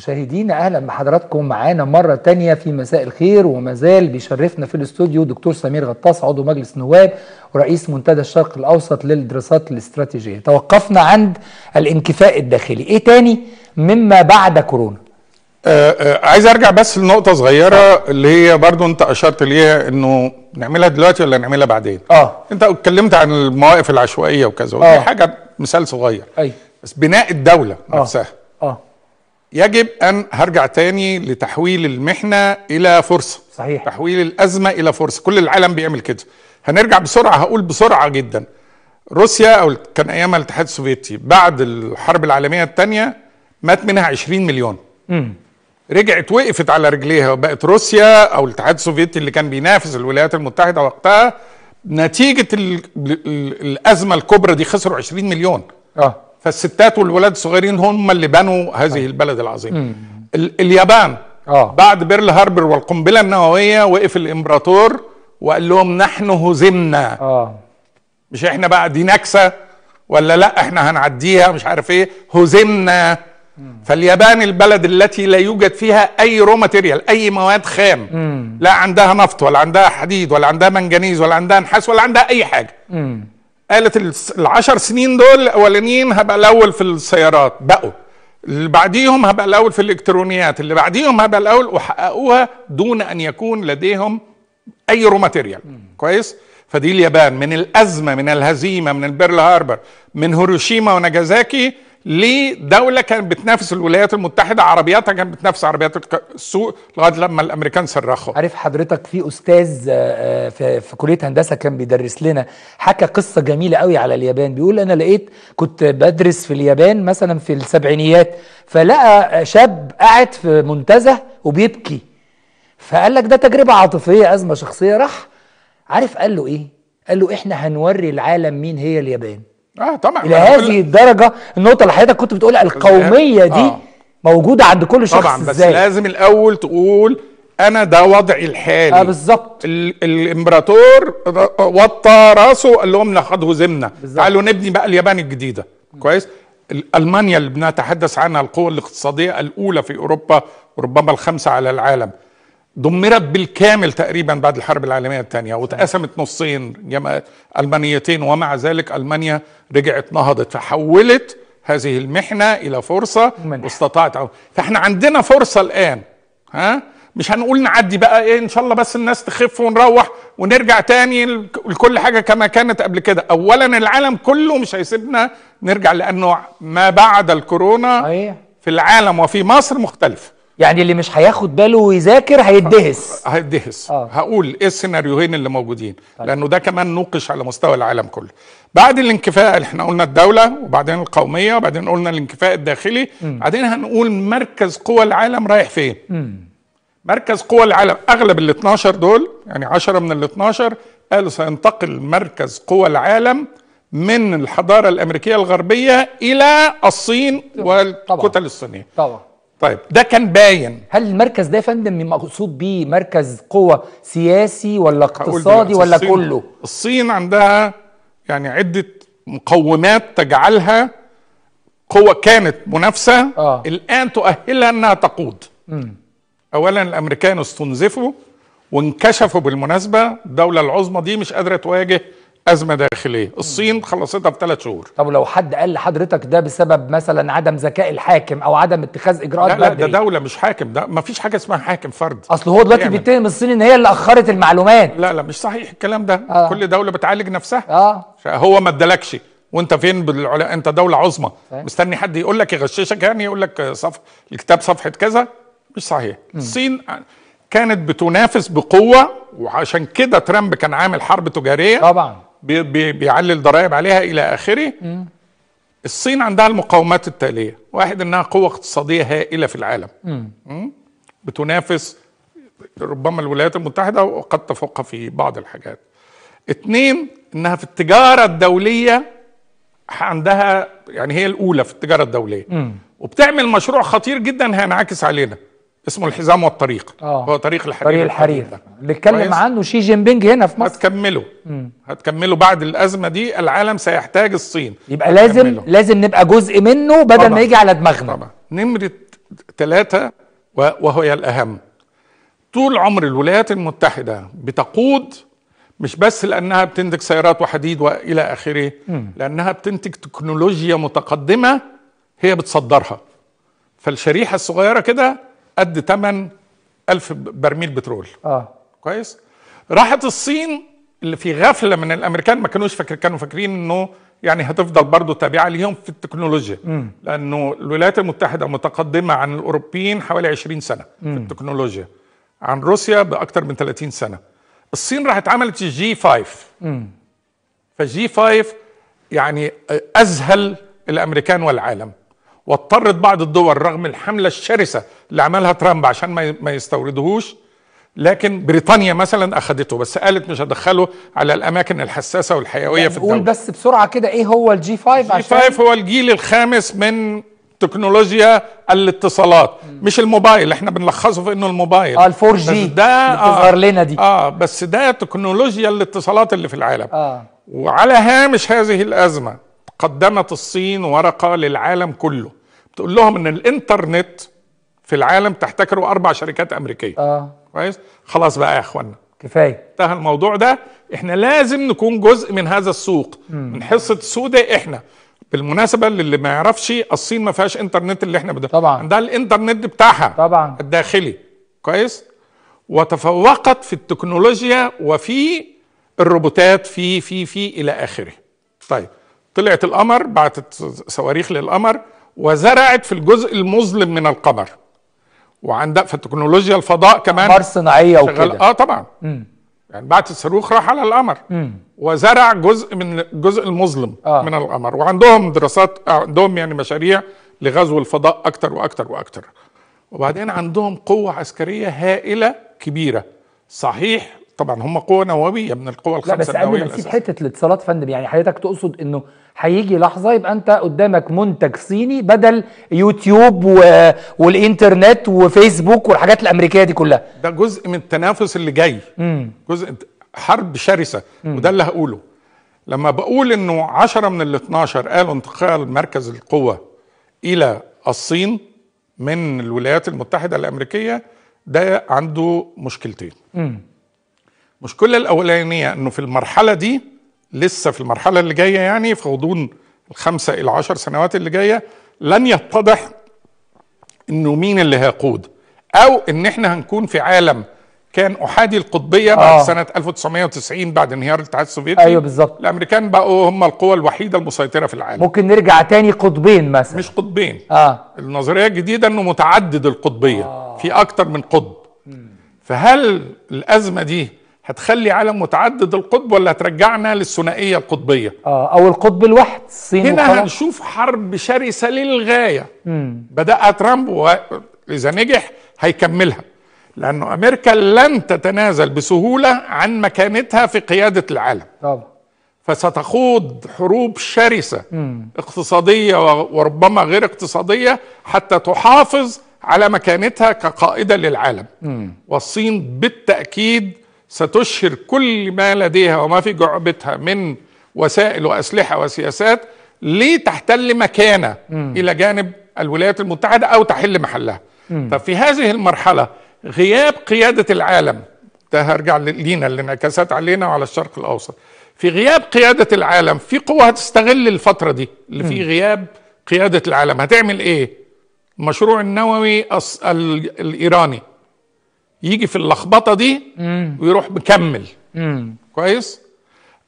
مشاهدينا اهلا بحضراتكم معانا مره تانية في مساء الخير وما زال بيشرفنا في الاستوديو دكتور سمير غطاس عضو مجلس نواب ورئيس منتدى الشرق الاوسط للدراسات الاستراتيجيه توقفنا عند الانكفاء الداخلي ايه تاني مما بعد كورونا آه آه عايز ارجع بس لنقطه صغيره آه. اللي هي برضو انت اشرت ليها انه نعملها دلوقتي ولا نعملها بعدين اه انت اتكلمت عن المواقف العشوائيه وكذا آه. حاجه مثال صغير ايوه بس بناء الدوله آه. نفسها يجب ان هرجع تاني لتحويل المحنه الى فرصه صحيح تحويل الازمه الى فرصه كل العالم بيعمل كده هنرجع بسرعه هقول بسرعه جدا روسيا او كان ايام الاتحاد السوفيتي بعد الحرب العالميه الثانيه مات منها 20 مليون امم رجعت وقفت على رجليها وبقت روسيا او الاتحاد السوفيتي اللي كان بينافس الولايات المتحده وقتها نتيجه الازمه الكبرى دي خسروا 20 مليون اه فالستات والولاد الصغيرين هم اللي بنوا هذه البلد العظيمه اليابان آه. بعد بيرل هاربر والقنبله النوويه وقف الامبراطور وقال لهم نحن هزمنا آه. مش احنا بقى دي نكسه ولا لا احنا هنعديها مش عارف ايه هزمنا فاليابان البلد التي لا يوجد فيها اي رو ماتيريال اي مواد خام مم. لا عندها نفط ولا عندها حديد ولا عندها منجنيز ولا عندها نحاس ولا عندها اي حاجه مم. قالت العشر سنين دول الاولانيين هبقى الاول في السيارات بقوا اللي بعديهم هبقى الاول في الالكترونيات اللي بعديهم هبقى الاول وحققوها دون ان يكون لديهم اي رو ماتيريال كويس فدي اليابان من الازمه من الهزيمه من البيرل هاربر من هيروشيما وناجازاكي ليه دوله كانت بتنافس الولايات المتحده عربياتها كانت بتنافس عربيات السوق لغايه لما الامريكان صرخوا عارف حضرتك في استاذ آه، آه، في, في كليه هندسه كان بيدرس لنا حكى قصه جميله قوي على اليابان بيقول انا لقيت كنت بدرس في اليابان مثلا في السبعينيات فلقى شاب قاعد في منتزه وبيبكي فقال لك ده تجربه عاطفيه ازمه شخصيه راح عارف قال له ايه قال له احنا هنوري العالم مين هي اليابان اه طبعا الى هذه الدرجه النقطه اللي حضرتك كنت بتقولها القوميه يعني، دي آه. موجوده عند كل شخص طبعا بس زي. لازم الاول تقول انا ده وضعي الحالي اه بالظبط الامبراطور وطى راسه وقال لهم ناخده زمنه تعالوا نبني بقى اليابان الجديده م. كويس المانيا اللي بنتحدث عنها القوه الاقتصاديه الاولى في اوروبا وربما الخامسه على العالم دمرت بالكامل تقريبا بعد الحرب العالميه الثانيه واتقسمت نصين المانيتين ومع ذلك المانيا رجعت نهضت فحولت هذه المحنه الى فرصه منح. واستطاعت فاحنا عندنا فرصه الان ها مش هنقول نعدي بقى ايه ان شاء الله بس الناس تخف ونروح ونرجع تاني لكل حاجه كما كانت قبل كده اولا العالم كله مش هيسيبنا نرجع لانه ما بعد الكورونا في العالم وفي مصر مختلف يعني اللي مش هياخد باله ويذاكر هيدهس هيدهس آه. هقول ايه السيناريوهين اللي موجودين طيب. لانه ده كمان نوقش على مستوى العالم كله بعد الانكفاء اللي احنا قلنا الدوله وبعدين القوميه وبعدين قلنا الانكفاء الداخلي م. بعدين هنقول مركز قوى العالم رايح فين م. مركز قوى العالم اغلب ال 12 دول يعني 10 من ال 12 قالوا سينتقل مركز قوى العالم من الحضاره الامريكيه الغربيه الى الصين والكتل الصينيه طبعا طيب ده كان باين هل المركز ده يا فندم مقصود بيه مركز قوة سياسي ولا اقتصادي ولا الصين كله؟ الصين عندها يعني عدة مقومات تجعلها قوة كانت منافسة آه. الآن تؤهلها أنها تقود م. أولا الأمريكان استنزفوا وانكشفوا بالمناسبة الدولة العظمى دي مش قادرة تواجه ازمه داخليه الصين خلصتها في ثلاث شهور طب لو حد قال لحضرتك ده بسبب مثلا عدم ذكاء الحاكم او عدم اتخاذ اجراءات لا لا ده دوله مش حاكم ده ما فيش حاجه اسمها حاكم فرد اصل هو دلوقتي يعني بيتهم الصين ان هي اللي اخرت المعلومات لا لا مش صحيح الكلام ده آه. كل دوله بتعالج نفسها آه. هو ما ادالكش وانت فين بالعلا انت دوله عظمى مستني حد يقول لك يغششك يعني يقول لك صف الكتاب صفحه كذا مش صحيح م. الصين كانت بتنافس بقوه وعشان كده ترامب كان عامل حرب تجاريه طبعا بي بي بيعلي الضرائب عليها الى اخره الصين عندها المقاومات التاليه واحد انها قوه اقتصاديه هائله في العالم م. بتنافس ربما الولايات المتحده وقد تفوق في بعض الحاجات اثنين انها في التجاره الدوليه عندها يعني هي الاولى في التجاره الدوليه م. وبتعمل مشروع خطير جدا هينعكس علينا اسمه الحزام والطريق آه. هو طريق الحرير طريق الحرير اللي اتكلم عنه شي جين بينج هنا في مصر هتكمله مم. هتكمله بعد الازمه دي العالم سيحتاج الصين يبقى هتكمله. لازم لازم نبقى جزء منه بدل طبعا. ما يجي على دماغنا طبعا نمره ثلاثه وهي الاهم طول عمر الولايات المتحده بتقود مش بس لانها بتنتج سيارات وحديد والى اخره لانها بتنتج تكنولوجيا متقدمه هي بتصدرها فالشريحه الصغيره كده قد ثمن 1000 برميل بترول اه كويس راحت الصين اللي في غفله من الامريكان ما كانوش فاكر كانوا فاكرين انه يعني هتفضل برضه تابعه ليهم في التكنولوجيا لانه الولايات المتحده متقدمه عن الاوروبيين حوالي 20 سنه مم. في التكنولوجيا عن روسيا باكثر من 30 سنه الصين راحت عملت جي 5 فالجي 5 يعني اذهل الامريكان والعالم واضطرت بعض الدول رغم الحملة الشرسة اللي عملها ترامب عشان ما يستوردهوش لكن بريطانيا مثلا اخدته بس قالت مش هدخله على الاماكن الحساسه والحيويه يعني في الدوله قول بس بسرعه كده ايه هو الجي 5 الجي 5 هو الجيل الخامس من تكنولوجيا الاتصالات م. مش الموبايل احنا بنلخصه في انه الموبايل اه الفور جي ده بتظهر آه، لنا دي اه بس ده تكنولوجيا الاتصالات اللي في العالم آه. وعلى هامش هذه الازمه قدمت الصين ورقه للعالم كله تقول لهم ان الانترنت في العالم تحتكره اربع شركات امريكيه اه كويس خلاص بقى يا اخوانا كفايه انتهى الموضوع ده احنا لازم نكون جزء من هذا السوق مم. من حصه السوق ده احنا بالمناسبه للي ما يعرفش الصين ما فيهاش انترنت اللي احنا بده طبعا عندها الانترنت بتاعها طبعا الداخلي كويس وتفوقت في التكنولوجيا وفي الروبوتات في في في الى اخره طيب طلعت القمر بعتت صواريخ للقمر وزرعت في الجزء المظلم من القمر وعندها في تكنولوجيا الفضاء كمان قمر صناعيه وكده اه طبعا مم. يعني بعت الصاروخ راح على القمر وزرع جزء من الجزء المظلم آه. من القمر وعندهم دراسات آه، عندهم يعني مشاريع لغزو الفضاء اكتر واكتر واكتر وبعدين عندهم قوه عسكريه هائله كبيره صحيح طبعا هم قوة نووية من القوى الخمسة لا بس قبل ما تسيب حتة الاتصالات فندم يعني حضرتك تقصد انه هيجي لحظة يبقى انت قدامك منتج صيني بدل يوتيوب و... والانترنت وفيسبوك والحاجات الامريكية دي كلها ده جزء من التنافس اللي جاي مم. جزء حرب شرسة مم. وده اللي هقوله لما بقول انه 10 من ال 12 قالوا انتقال مركز القوة الى الصين من الولايات المتحدة الامريكية ده عنده مشكلتين مم. المشكله الاولانيه انه في المرحله دي لسه في المرحله اللي جايه يعني في غضون الخمسه الى عشر سنوات اللي جايه لن يتضح انه مين اللي هيقود او ان احنا هنكون في عالم كان احادي القطبيه آه. بعد سنه 1990 بعد انهيار الاتحاد السوفيتي ايوه بالظبط الامريكان بقوا هم القوه الوحيده المسيطره في العالم ممكن نرجع تاني قطبين مثلا مش قطبين اه النظريه الجديده انه متعدد القطبيه آه. في اكتر من قطب م. فهل الازمه دي هتخلي عالم متعدد القطب ولا هترجعنا للثنائيه القطبيه اه او القطب الواحد الصين هنا وخلاص. هنشوف حرب شرسه للغايه مم. بداها ترامب واذا نجح هيكملها لانه امريكا لن تتنازل بسهوله عن مكانتها في قياده العالم طبعا فستخوض حروب شرسه مم. اقتصاديه وربما غير اقتصاديه حتى تحافظ على مكانتها كقائده للعالم مم. والصين بالتاكيد ستشهر كل ما لديها وما في جعبتها من وسائل واسلحه وسياسات لتحتل مكانه م. الى جانب الولايات المتحده او تحل محلها. م. طب في هذه المرحله غياب قياده العالم ده هرجع لينا اللي علينا وعلى الشرق الاوسط. في غياب قياده العالم في قوه هتستغل الفتره دي اللي في غياب قياده العالم هتعمل ايه؟ المشروع النووي الإيراني يجي في اللخبطه دي ويروح مكمل كويس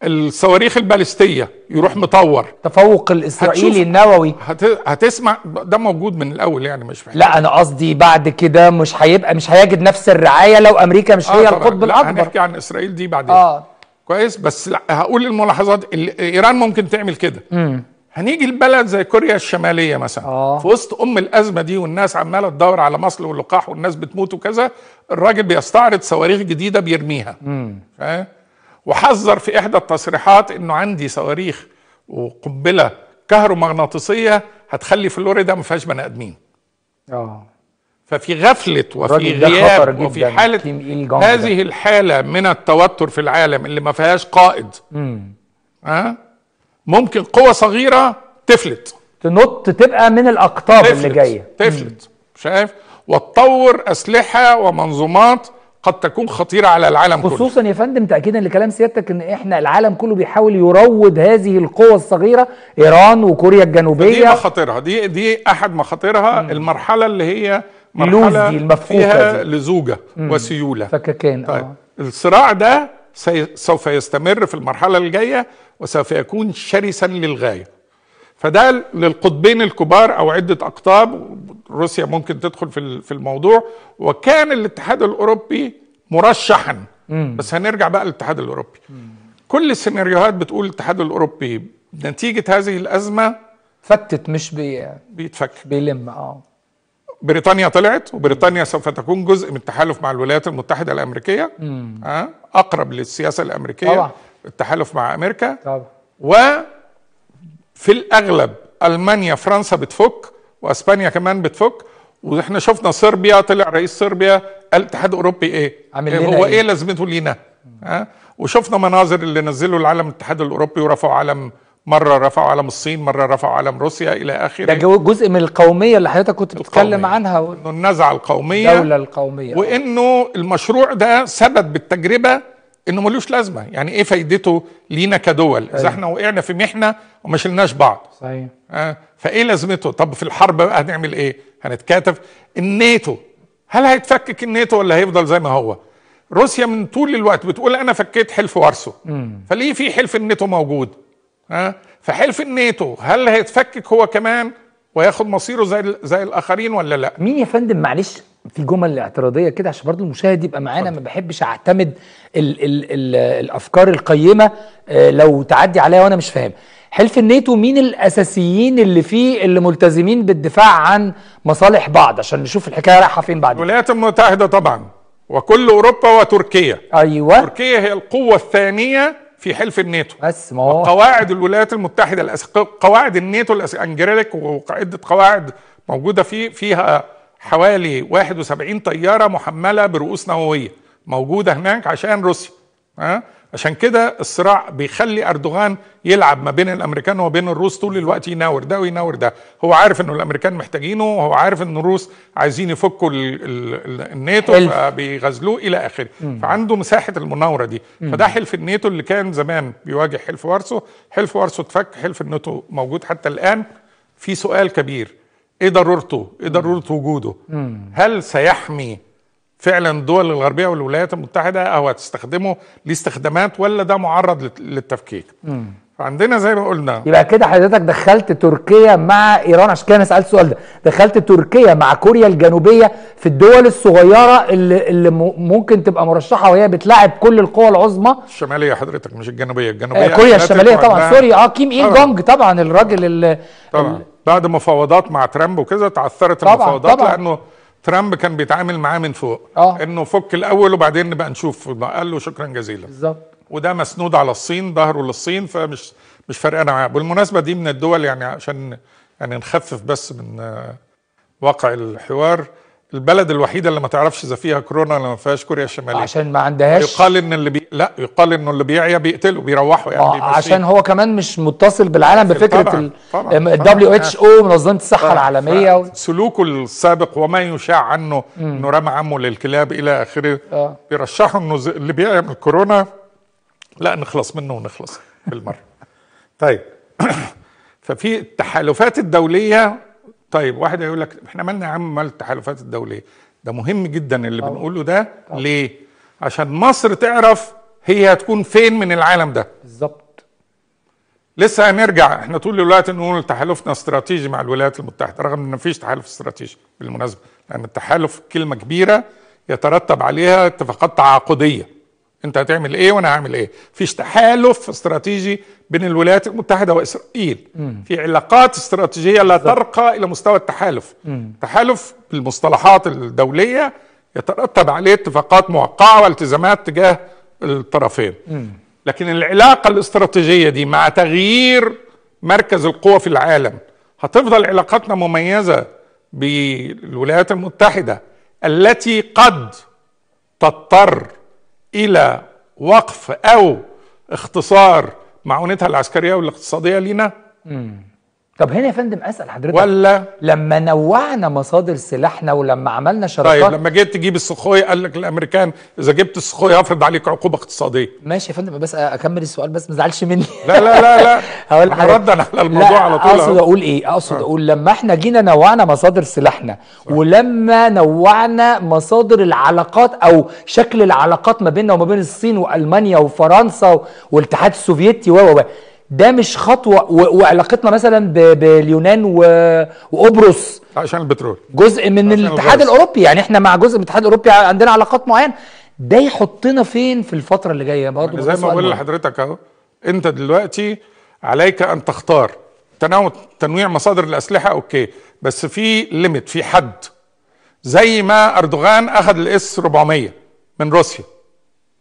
الصواريخ البالستيه يروح مطور تفوق الاسرائيلي النووي هتسمع ده موجود من الاول يعني مش لا انا قصدي بعد كده مش هيبقى مش هيجد نفس الرعايه لو امريكا مش آه هي القطب الاكبر هنحكي عن اسرائيل دي بعدين آه. كويس بس لا هقول الملاحظات ايران ممكن تعمل كده هنيجي لبلد زي كوريا الشماليه مثلا آه. في وسط ام الازمه دي والناس عماله تدور على مصل واللقاح والناس بتموت وكذا الراجل بيستعرض صواريخ جديده بيرميها فاهم وحذر في احدى التصريحات انه عندي صواريخ وقنبله كهرومغناطيسيه هتخلي فلوريدا ما فيهاش بني ادمين اه ففي غفلة وفي غياب وفي حالة هذه الحالة من التوتر في العالم اللي ما فيهاش قائد ها أه؟ ممكن قوة صغيرة تفلت تنط تبقى من الأقطاب تفلت. اللي جاية تفلت شايف وتطور أسلحة ومنظومات قد تكون خطيرة على العالم خصوصا كله خصوصا يا فندم تأكيدا لكلام سيادتك ان احنا العالم كله بيحاول يروض هذه القوى الصغيرة ايران وكوريا الجنوبية دي مخاطرها دي دي احد مخاطرها المرحلة اللي هي مرحلة فيها دي. لزوجة مم. وسيولة فككان طيب. آه. الصراع ده سوف يستمر في المرحلة الجاية وسوف يكون شرسا للغايه فده للقطبين الكبار او عده اقطاب روسيا ممكن تدخل في الموضوع وكان الاتحاد الاوروبي مرشحا بس هنرجع بقى للاتحاد الاوروبي كل السيناريوهات بتقول الاتحاد الاوروبي نتيجه هذه الازمه فتت مش بي... بيتفك بيلم اه بريطانيا طلعت وبريطانيا سوف تكون جزء من التحالف مع الولايات المتحده الامريكيه أه؟ اقرب للسياسه الامريكيه طبعا. التحالف مع امريكا طبعا وفي الاغلب المانيا فرنسا بتفك واسبانيا كمان بتفك واحنا شفنا صربيا طلع رئيس صربيا الاتحاد الاوروبي ايه؟ عامل إيه، لنا هو ايه, إيه لازمته لينا؟ ها؟ وشفنا مناظر اللي نزلوا العلم الاتحاد الاوروبي ورفعوا علم مره رفعوا علم الصين مره رفعوا علم روسيا الى اخره ده جزء من القوميه اللي حضرتك كنت بتتكلم عنها و... انه النزعه القوميه الدوله القوميه وانه المشروع ده ثبت بالتجربه انه ملوش لازمه يعني ايه فايدته لينا كدول اذا أيوة. احنا وقعنا في محنه وما شلناش بعض صحيح آه فايه لازمته طب في الحرب بقى هنعمل ايه هنتكاتف الناتو هل هيتفكك الناتو ولا هيفضل زي ما هو روسيا من طول الوقت بتقول انا فكيت حلف وارسو فليه في حلف الناتو موجود ها آه فحلف الناتو هل هيتفكك هو كمان وياخد مصيره زي زي الاخرين ولا لا مين يا فندم معلش في جمل اعتراضيه كده عشان برضو المشاهد يبقى معانا ما بحبش اعتمد الـ الـ الـ الافكار القيمه آه، لو تعدي عليا وانا مش فاهم حلف الناتو مين الاساسيين اللي فيه اللي ملتزمين بالدفاع عن مصالح بعض عشان نشوف الحكايه رايحه فين بعد الولايات المتحده طبعا وكل اوروبا وتركيا ايوه تركيا هي القوه الثانيه في حلف الناتو بس ما هو قواعد الولايات المتحده الأس... قواعد الناتو الأس... انجريلك وعده قواعد موجوده فيه فيها حوالي 71 طياره محمله برؤوس نوويه موجوده هناك عشان روسيا ها عشان كده الصراع بيخلي اردوغان يلعب ما بين الامريكان وبين الروس طول الوقت يناور ده ويناور ده هو عارف انه الامريكان محتاجينه وهو عارف ان الروس عايزين يفكوا ال ال الناتو فبيغزلوه الى اخره فعنده مساحه المناوره دي مم. فده حلف الناتو اللي كان زمان بيواجه حلف وارسو حلف وارسو اتفك حلف الناتو موجود حتى الان في سؤال كبير ايه ضرورته ايه ضروره وجوده هل سيحمي فعلا الدول الغربيه والولايات المتحده او هتستخدمه لاستخدامات ولا ده معرض للتفكيك فعندنا زي ما قلنا يبقى كده حضرتك دخلت تركيا مع ايران عشان كده انا سالت السؤال ده دخلت تركيا مع كوريا الجنوبيه في الدول الصغيره اللي, اللي ممكن تبقى مرشحه وهي بتلاعب كل القوى العظمى الشماليه حضرتك مش الجنوبيه الجنوبيه آه كوريا الشماليه طبعا سوري اه كيم اي جونج طبعا الراجل اللي طبعا بعد مفاوضات مع ترامب وكذا تعثرت طبعًا المفاوضات طبعًا لانه ترامب كان بيتعامل معاه من فوق آه. انه فك الاول وبعدين نبقى نشوف قال له شكرا جزيلا بالظبط وده مسنود على الصين ظهره للصين فمش مش فارقانه معاه بالمناسبه دي من الدول يعني عشان يعني نخفف بس من آه، واقع الحوار البلد الوحيده اللي ما تعرفش اذا فيها كورونا ولا ما فيهاش كوريا الشماليه عشان ما عندهاش يقال ان اللي بي... لا يقال انه اللي بيعيا بيقتلوا بيروحوا يعني آه عشان هو كمان مش متصل بالعالم بفكره الدبليو اتش او منظمه الصحه طبعًا العالميه و... سلوكه السابق وما يشاع عنه انه رمى عمه للكلاب الى اخره آه. بيرشحوا انه ز... اللي بيعيا من الكورونا لا نخلص منه ونخلص بالمره طيب ففي التحالفات الدوليه طيب واحد هيقول لك احنا مالنا يا عم مال التحالفات الدوليه ده مهم جدا اللي طبعا. بنقوله ده طبعا. ليه عشان مصر تعرف هي هتكون فين من العالم ده بالظبط لسه هنرجع احنا طول الوقت نقول تحالفنا استراتيجي مع الولايات المتحده رغم ان مفيش تحالف استراتيجي بالمناسبه لان التحالف كلمه كبيره يترتب عليها اتفاقات تعاقديه انت هتعمل ايه وانا هعمل ايه فيش تحالف استراتيجي بين الولايات المتحده واسرائيل مم. في علاقات استراتيجيه لا ترقى الى مستوى التحالف مم. تحالف بالمصطلحات الدوليه يترتب عليه اتفاقات موقعه والتزامات تجاه الطرفين مم. لكن العلاقه الاستراتيجيه دي مع تغيير مركز القوى في العالم هتفضل علاقاتنا مميزه بالولايات المتحده التي قد تضطر الى وقف او اختصار معونتها العسكريه والاقتصاديه لينا طب هنا يا فندم اسال حضرتك ولا لما نوعنا مصادر سلاحنا ولما عملنا شراكات طيب لما جيت تجيب السخوي قال لك الامريكان اذا جبت السخوي هفرض عليك عقوبه اقتصاديه ماشي يا فندم بس اكمل السؤال بس ما تزعلش مني لا لا لا لا هقول لحضرتك ردا على الموضوع لا على طول اقصد اقول ايه اقصد آه. اقول لما احنا جينا نوعنا مصادر سلاحنا ولما نوعنا مصادر العلاقات او شكل العلاقات ما بيننا وما بين الصين والمانيا وفرنسا والاتحاد السوفيتي و و ده مش خطوه وعلاقتنا مثلا باليونان وقبرص عشان البترول جزء من الاتحاد البرس. الاوروبي يعني احنا مع جزء من الاتحاد الاوروبي عندنا علاقات معينه ده يحطنا فين في الفتره اللي جايه برضه زي ما بقول لحضرتك اهو انت دلوقتي عليك ان تختار تنوع تنويع مصادر الاسلحه اوكي بس في ليميت في حد زي ما اردوغان اخذ الاس 400 من روسيا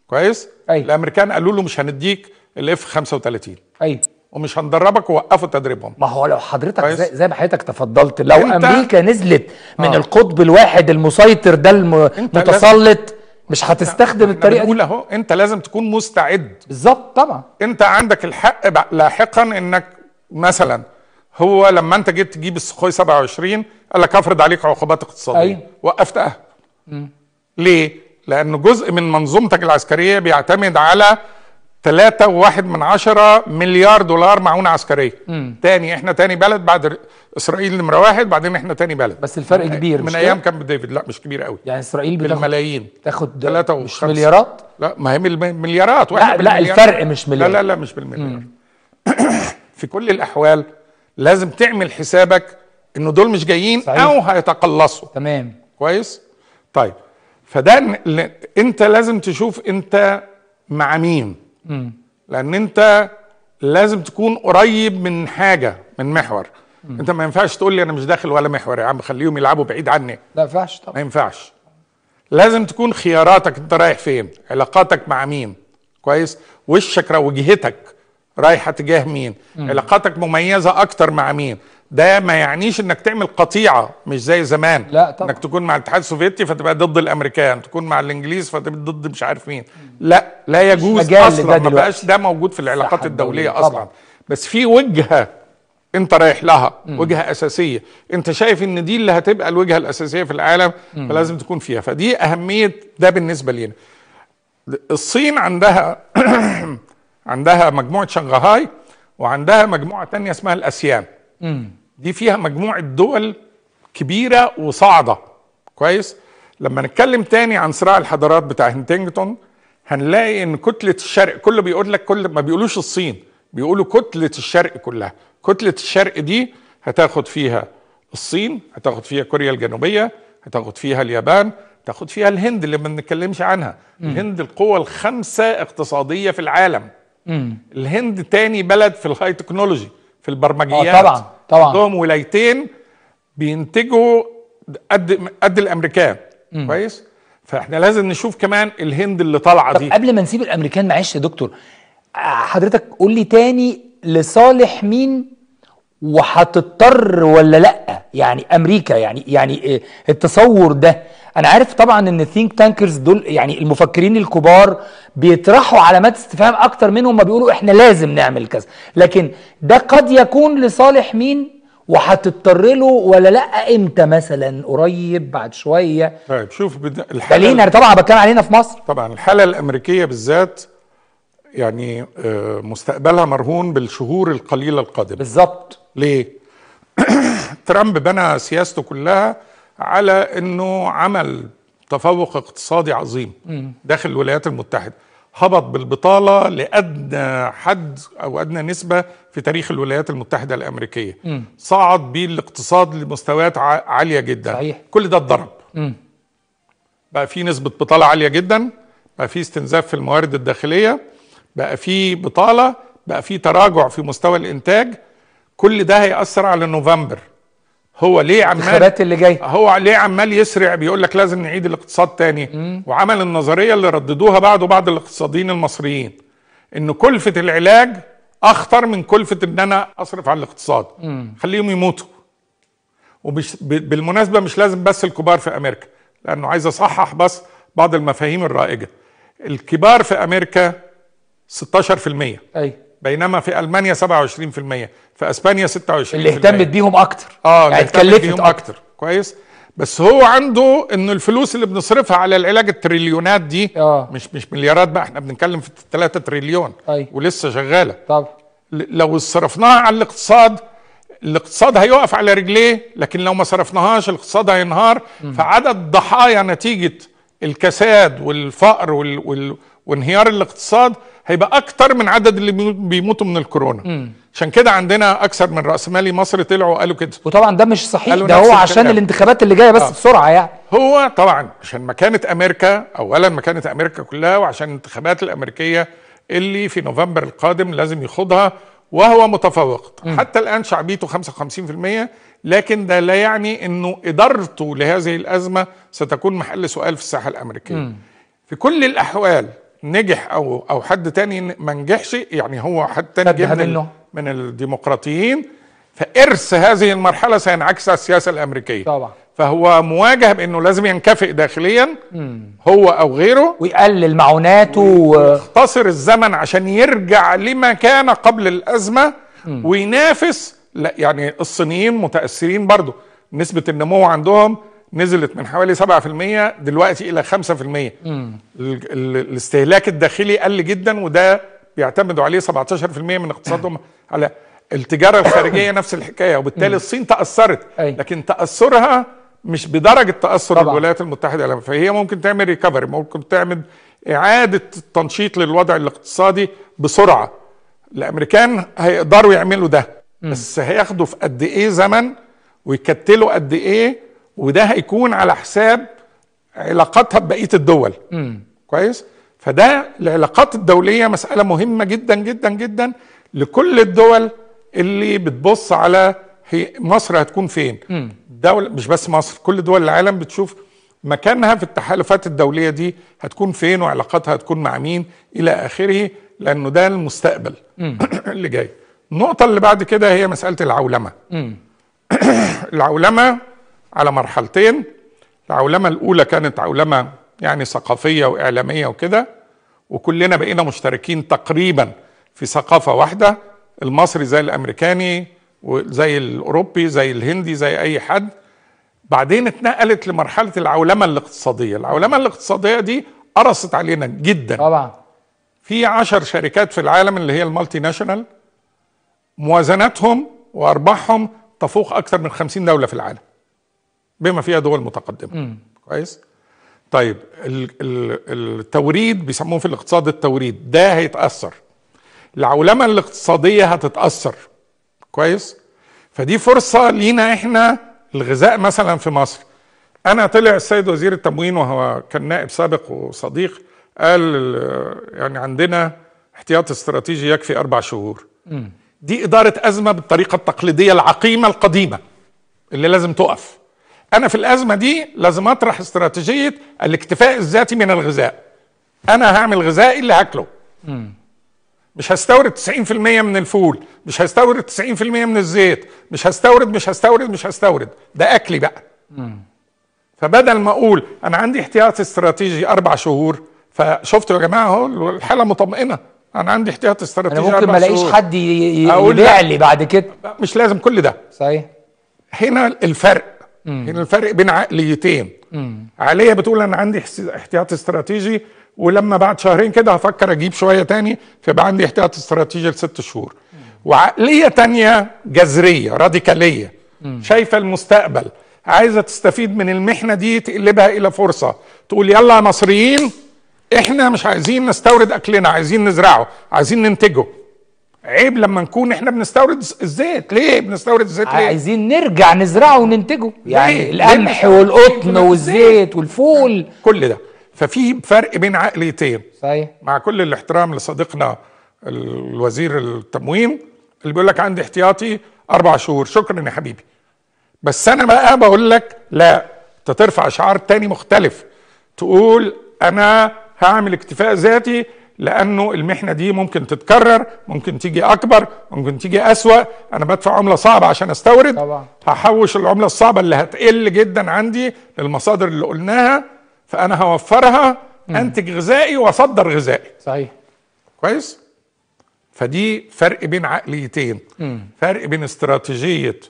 كويس أي. الامريكان قالوا له مش هنديك الاف 35 ايوه ومش هندربك ووقفوا تدريبهم ما هو لو حضرتك زي, زي ما حضرتك تفضلت لو امريكا نزلت من آه. القطب الواحد المسيطر ده المتسلط مش هتستخدم الطريقه دي اهو انت لازم تكون مستعد بالظبط طبعا انت عندك الحق لاحقا انك مثلا هو لما انت جيت تجيب السخوي 27 قال لك افرض عليك عقوبات اقتصاديه أيوه. وقفتها ليه؟ لانه جزء من منظومتك العسكريه بيعتمد على 3 وواحد من عشرة مليار دولار معونة عسكرية مم. تاني احنا تاني بلد بعد اسرائيل نمرة واحد بعدين احنا تاني بلد بس الفرق من يعني كبير من مش ايام كامب ديفيد لا مش كبير قوي يعني اسرائيل بتاخد بالملايين تاخد 3 مش وخمسة. مليارات لا ما هي مليارات واحنا لا, لا الفرق مش مليار لا لا لا مش بالمليار في كل الاحوال لازم تعمل حسابك ان دول مش جايين صحيح. او هيتقلصوا تمام كويس طيب فده انت لازم تشوف انت مع مين لان انت لازم تكون قريب من حاجه من محور م. انت ما ينفعش تقول لي انا مش داخل ولا محور يا عم خليهم يلعبوا بعيد عني لا ينفعش طبعا ما ينفعش لازم تكون خياراتك انت رايح فين علاقاتك مع مين كويس وشك وجهتك رايحه تجاه مين م. علاقاتك مميزه اكتر مع مين ده ما يعنيش انك تعمل قطيعه مش زي زمان لا طبعا. انك تكون مع الاتحاد السوفيتي فتبقى ضد الامريكان تكون مع الانجليز فتبقى ضد مش عارف مين لا لا يجوز اصلا ما بقاش ده موجود في العلاقات الدوليه طبعا. اصلا بس في وجهه انت رايح لها مم. وجهه اساسيه انت شايف ان دي اللي هتبقى الوجهه الاساسيه في العالم مم. فلازم تكون فيها فدي اهميه ده بالنسبه لينا الصين عندها عندها مجموعه شنغهاي وعندها مجموعه تانية اسمها الاسيان مم. دي فيها مجموعه دول كبيره وصاعده كويس لما نتكلم تاني عن صراع الحضارات بتاع هنتنجتون هنلاقي ان كتله الشرق كله بيقول لك كل ما بيقولوش الصين بيقولوا كتله الشرق كلها كتله الشرق دي هتاخد فيها الصين هتاخد فيها كوريا الجنوبيه هتاخد فيها اليابان تاخد فيها الهند اللي ما بنتكلمش عنها م. الهند القوة الخامسة اقتصادية في العالم م. الهند تاني بلد في الهاي تكنولوجي في البرمجيات آه طبعا طبعا عندهم ولايتين بينتجوا قد قد الامريكان كويس فاحنا لازم نشوف كمان الهند اللي طالعه دي قبل ما نسيب الامريكان معلش يا دكتور حضرتك قول لي تاني لصالح مين وهتضطر ولا لا يعني امريكا يعني يعني آه، التصور ده انا عارف طبعا ان الثينك تانكرز دول يعني المفكرين الكبار بيطرحوا علامات استفهام اكتر منهم ما بيقولوا احنا لازم نعمل كذا لكن ده قد يكون لصالح مين وهتضطر له ولا لا امتى مثلا قريب بعد شويه طيب شوف بد... الحاله ده لينا طبعا بتكلم علينا في مصر طبعا الحاله الامريكيه بالذات يعني آه، مستقبلها مرهون بالشهور القليله القادمه بالظبط ليه ترامب بنى سياسته كلها على انه عمل تفوق اقتصادي عظيم داخل الولايات المتحده هبط بالبطالة لأدنى حد أو أدنى نسبة في تاريخ الولايات المتحدة الأمريكية صعد بالاقتصاد لمستويات عالية جدا صحيح. كل ده اتضرب بقى في نسبة بطالة عالية جدا بقى في استنزاف في الموارد الداخلية بقى في بطالة بقى في تراجع في مستوى الإنتاج كل ده هيأثر على نوفمبر هو ليه عمال اللي جاي هو ليه عمال يسرع بيقول لك لازم نعيد الاقتصاد تاني مم. وعمل النظريه اللي رددوها بعده بعض الاقتصاديين المصريين ان كلفه العلاج اخطر من كلفه ان انا اصرف على الاقتصاد مم. خليهم يموتوا وبالمناسبه مش لازم بس الكبار في امريكا لانه عايز اصحح بس بعض المفاهيم الرائجه الكبار في امريكا 16% ايوه بينما في المانيا 27% في اسبانيا 26% اللي اهتمت بيهم اكتر اه يعني اتكلفت بيهم اكتر كويس بس هو عنده ان الفلوس اللي بنصرفها على العلاج التريليونات دي آه. مش مش مليارات بقى احنا بنتكلم في 3 تريليون أي. ولسه شغاله طب لو صرفناها على الاقتصاد الاقتصاد هيقف على رجليه لكن لو ما صرفناهاش الاقتصاد هينهار م. فعدد ضحايا نتيجه الكساد والفقر وال... وال... وانهيار الاقتصاد هيبقى اكتر من عدد اللي بيموتوا من الكورونا عشان كده عندنا اكثر من راسمالي مصر طلعوا قالوا كده وطبعا ده مش صحيح ده هو عشان الانتخابات اللي جايه بس آه. بسرعه يعني هو طبعا عشان مكانه امريكا اولا مكانه امريكا كلها وعشان الانتخابات الامريكيه اللي في نوفمبر القادم لازم يخوضها وهو متفوق م. حتى الان شعبيته 55% لكن ده لا يعني انه ادارته لهذه الازمه ستكون محل سؤال في الساحه الامريكيه م. في كل الاحوال نجح او او حد تاني ما نجحش يعني هو حد تاني جه من, من الديمقراطيين فارث هذه المرحله سينعكس على السياسه الامريكيه طبعا فهو مواجه بانه لازم ينكفئ داخليا هو او غيره ويقلل معوناته ويختصر الزمن عشان يرجع لما كان قبل الازمه وينافس لا يعني الصينيين متاثرين برضه نسبه النمو عندهم نزلت من حوالي 7% دلوقتي الى 5% مم. الاستهلاك الداخلي قل جدا وده بيعتمدوا عليه 17% من اقتصادهم على التجاره الخارجيه نفس الحكايه وبالتالي مم. الصين تاثرت أي. لكن تاثرها مش بدرجه تاثر طبعا. الولايات المتحده فهي ممكن تعمل ريكفري ممكن تعمل اعاده تنشيط للوضع الاقتصادي بسرعه الامريكان هيقدروا يعملوا ده مم. بس هياخدوا في قد ايه زمن ويكتلوا قد ايه وده هيكون على حساب علاقاتها ببقيه الدول م. كويس فده العلاقات الدوليه مساله مهمه جدا جدا جدا لكل الدول اللي بتبص على هي مصر هتكون فين م. دولة مش بس مصر كل دول العالم بتشوف مكانها في التحالفات الدولية دي هتكون فين وعلاقاتها هتكون مع مين إلى آخره لأنه ده المستقبل اللي جاي النقطة اللي بعد كده هي مسألة العولمة العولمة على مرحلتين العولمه الاولى كانت عولمه يعني ثقافيه واعلاميه وكده وكلنا بقينا مشتركين تقريبا في ثقافه واحده المصري زي الامريكاني وزي الاوروبي زي الهندي زي اي حد بعدين اتنقلت لمرحله العولمه الاقتصاديه العولمه الاقتصاديه دي قرصت علينا جدا طبعا في عشر شركات في العالم اللي هي المالتي ناشونال موازناتهم وارباحهم تفوق اكثر من 50 دوله في العالم بما فيها دول متقدمه م. كويس طيب التوريد بيسموه في الاقتصاد التوريد ده هيتاثر العولمه الاقتصاديه هتتاثر كويس فدي فرصه لينا احنا الغذاء مثلا في مصر انا طلع السيد وزير التموين وهو كان نائب سابق وصديق قال يعني عندنا احتياط استراتيجي يكفي اربع شهور م. دي اداره ازمه بالطريقه التقليديه العقيمه القديمه اللي لازم تقف انا في الازمه دي لازم اطرح استراتيجيه الاكتفاء الذاتي من الغذاء انا هعمل غذائي اللي هاكله مش هستورد 90% من الفول مش هستورد 90% من الزيت مش هستورد مش هستورد مش هستورد ده اكلي بقى فبدل ما اقول انا عندي احتياط استراتيجي اربع شهور فشفتوا يا جماعه اهو الحاله مطمئنه انا عندي احتياط استراتيجي انا ممكن ما الاقيش حد يبيع لي بعد كده مش لازم كل ده صحيح هنا الفرق هنا الفرق بين عقليتين عقليه بتقول انا عندي احتياط استراتيجي ولما بعد شهرين كده هفكر اجيب شويه تاني فيبقى عندي احتياط استراتيجي لست شهور وعقليه تانية جذريه راديكاليه شايفه المستقبل عايزه تستفيد من المحنه دي تقلبها الى فرصه تقول يلا يا مصريين احنا مش عايزين نستورد اكلنا عايزين نزرعه عايزين ننتجه عيب لما نكون احنا بنستورد الزيت ليه بنستورد الزيت ليه عايزين نرجع نزرعه وننتجه يعني القمح والقطن والزيت والفول كل ده ففي فرق بين عقليتين صحيح مع كل الاحترام لصديقنا الوزير التموين اللي بيقول لك عندي احتياطي اربع شهور شكرا يا حبيبي بس انا بقى بقول لك لا انت ترفع شعار تاني مختلف تقول انا هعمل اكتفاء ذاتي لانه المحنه دي ممكن تتكرر ممكن تيجي اكبر ممكن تيجي اسوا انا بدفع عمله صعبه عشان استورد طبعا. هحوش العمله الصعبه اللي هتقل جدا عندي للمصادر اللي قلناها فانا هوفرها مم. انتج غذائي واصدر غذائي صحيح كويس فدي فرق بين عقليتين مم. فرق بين استراتيجيه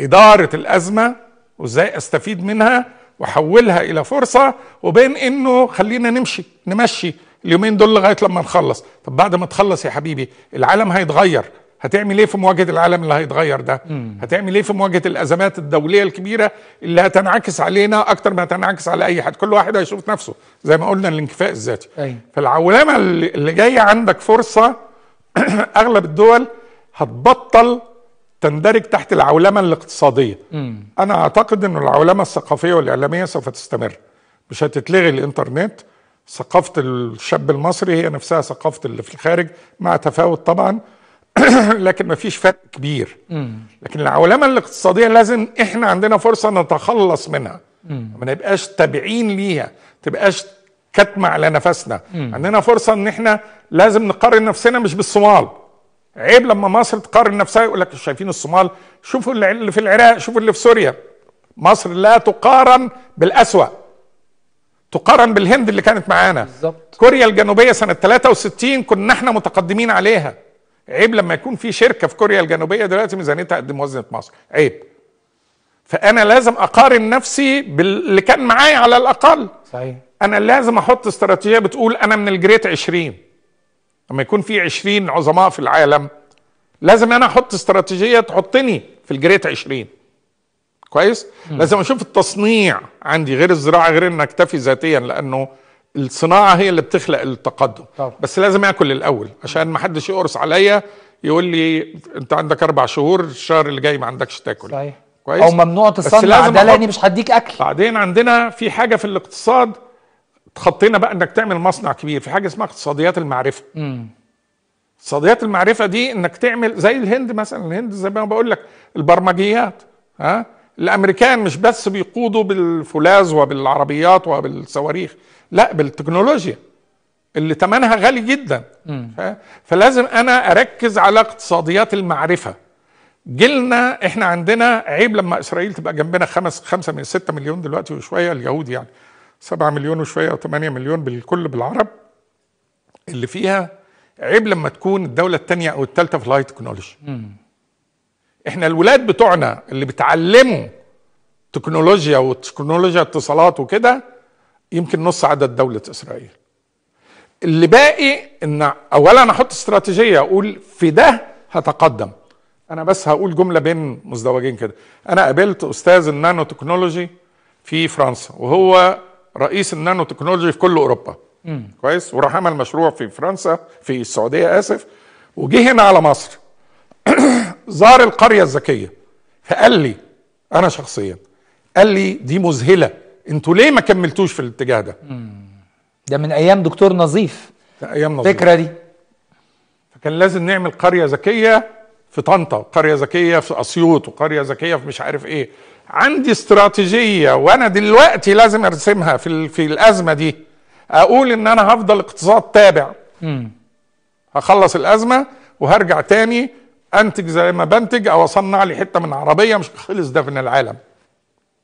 اداره الازمه وازاي استفيد منها واحولها الى فرصه وبين انه خلينا نمشي نمشي اليومين دول لغايه لما نخلص طب بعد ما تخلص يا حبيبي العالم هيتغير هتعمل ايه في مواجهه العالم اللي هيتغير ده مم. هتعمل ايه في مواجهه الازمات الدوليه الكبيره اللي هتنعكس علينا اكتر ما هتنعكس على اي حد كل واحد هيشوف نفسه زي ما قلنا الانكفاء الذاتي فالعولمه اللي جايه عندك فرصه اغلب الدول هتبطل تندرج تحت العولمه الاقتصاديه مم. انا اعتقد ان العولمه الثقافيه والاعلاميه سوف تستمر مش هتتلغي الانترنت ثقافه الشاب المصري هي نفسها ثقافه اللي في الخارج مع تفاوت طبعا لكن مفيش فرق كبير لكن العولمه الاقتصاديه لازم احنا عندنا فرصه نتخلص منها ما نبقاش تابعين ليها ما تبقاش كاتمه على نفسنا عندنا فرصه ان احنا لازم نقارن نفسنا مش بالصومال عيب لما مصر تقارن نفسها يقول لك شايفين الصومال شوفوا اللي في العراق شوفوا اللي في سوريا مصر لا تقارن بالأسوأ تقارن بالهند اللي كانت معانا بالظبط كوريا الجنوبيه سنه 63 كنا احنا متقدمين عليها عيب لما يكون في شركه في كوريا الجنوبيه دلوقتي ميزانيتها قد موازنه مصر عيب فانا لازم اقارن نفسي باللي كان معايا على الاقل صحيح انا لازم احط استراتيجيه بتقول انا من الجريت 20 لما يكون في 20 عظماء في العالم لازم انا احط استراتيجيه تحطني في الجريت 20 كويس لازم اشوف التصنيع عندي غير الزراعه غير ان اكتفي ذاتيا لانه الصناعه هي اللي بتخلق التقدم طبعا. بس لازم اكل الاول عشان ما حدش يقرص عليا يقول لي انت عندك اربع شهور الشهر اللي جاي ما عندكش تاكل صحيح كويس او ممنوع تصنع ده لاني مش هديك اكل بعدين عندنا في حاجه في الاقتصاد تخطينا بقى انك تعمل مصنع كبير في حاجه اسمها اقتصاديات المعرفه امم اقتصاديات المعرفه دي انك تعمل زي الهند مثلا الهند زي ما بقول لك البرمجيات ها الامريكان مش بس بيقودوا بالفولاذ وبالعربيات وبالصواريخ لا بالتكنولوجيا اللي ثمنها غالي جدا فلازم انا اركز على اقتصاديات المعرفه جيلنا احنا عندنا عيب لما اسرائيل تبقى جنبنا خمس خمسه من سته مليون دلوقتي وشويه اليهود يعني سبعه مليون وشويه ثمانيه مليون بالكل بالعرب اللي فيها عيب لما تكون الدوله الثانيه او الثالثه في الهاي تكنولوجي احنا الولاد بتوعنا اللي بتعلموا تكنولوجيا وتكنولوجيا اتصالات وكده يمكن نص عدد دولة اسرائيل اللي باقي ان اولا احط استراتيجية اقول في ده هتقدم انا بس هقول جملة بين مزدوجين كده انا قابلت استاذ النانو تكنولوجي في فرنسا وهو رئيس النانو تكنولوجي في كل اوروبا كويس وراح عمل مشروع في فرنسا في السعوديه اسف وجه هنا على مصر زار القريه الذكيه فقال لي انا شخصيا قال لي دي مذهله انتوا ليه ما كملتوش في الاتجاه ده ده من ايام دكتور نظيف ايام نظيف الفكره دي فكان لازم نعمل قريه ذكيه في طنطا وقريه ذكيه في اسيوط وقريه ذكيه في مش عارف ايه عندي استراتيجيه وانا دلوقتي لازم ارسمها في في الازمه دي اقول ان انا هفضل اقتصاد تابع مم. هخلص الازمه وهرجع تاني انتج زي ما بنتج او اصنع لي حته من عربيه مش خلص ده من العالم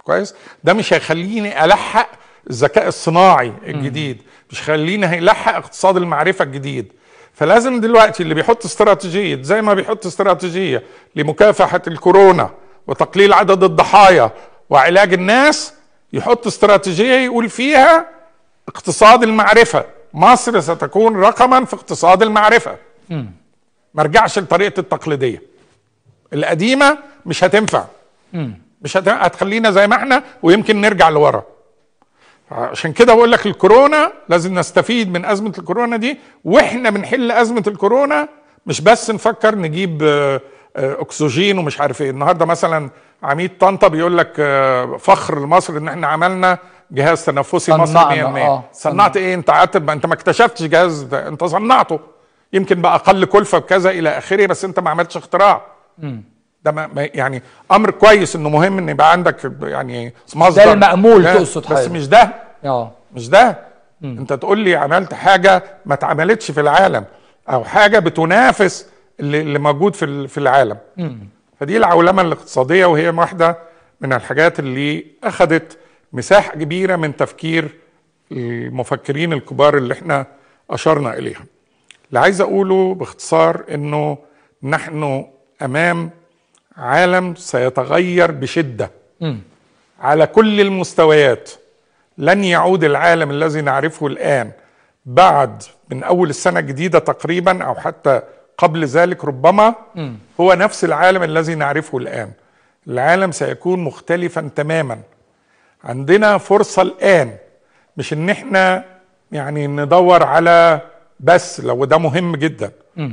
كويس ده مش هيخليني الحق الذكاء الصناعي الجديد مش هيخليني هيلحق اقتصاد المعرفه الجديد فلازم دلوقتي اللي بيحط استراتيجيه زي ما بيحط استراتيجيه لمكافحه الكورونا وتقليل عدد الضحايا وعلاج الناس يحط استراتيجيه يقول فيها اقتصاد المعرفه مصر ستكون رقما في اقتصاد المعرفه ما ارجعش لطريقه التقليديه القديمه مش هتنفع مش هتخلينا زي ما احنا ويمكن نرجع لورا عشان كده بقول لك الكورونا لازم نستفيد من ازمه الكورونا دي واحنا بنحل ازمه الكورونا مش بس نفكر نجيب آه، آه، اكسجين ومش عارف ايه النهارده مثلا عميد طنطا بيقول لك آه، فخر لمصر ان احنا عملنا جهاز تنفسي مصري 100% صنعت ايه انت قعدت انت ما اكتشفتش جهاز ده انت صنعته يمكن باقل كلفه بكذا الى اخره بس انت ما عملتش اختراع ده ما يعني امر كويس انه مهم ان يبقى عندك يعني مصدر ده المامول تقصد حاجه بس مش ده اه مش ده انت تقول لي عملت حاجه ما اتعملتش في العالم او حاجه بتنافس اللي موجود في في العالم فدي العولمه الاقتصاديه وهي واحده من الحاجات اللي اخذت مساحه كبيره من تفكير المفكرين الكبار اللي احنا اشرنا اليهم اللي عايز اقوله باختصار انه نحن امام عالم سيتغير بشده م. على كل المستويات لن يعود العالم الذي نعرفه الان بعد من اول السنه الجديده تقريبا او حتى قبل ذلك ربما م. هو نفس العالم الذي نعرفه الان العالم سيكون مختلفا تماما عندنا فرصه الان مش ان احنا يعني ندور على بس لو ده مهم جدا م.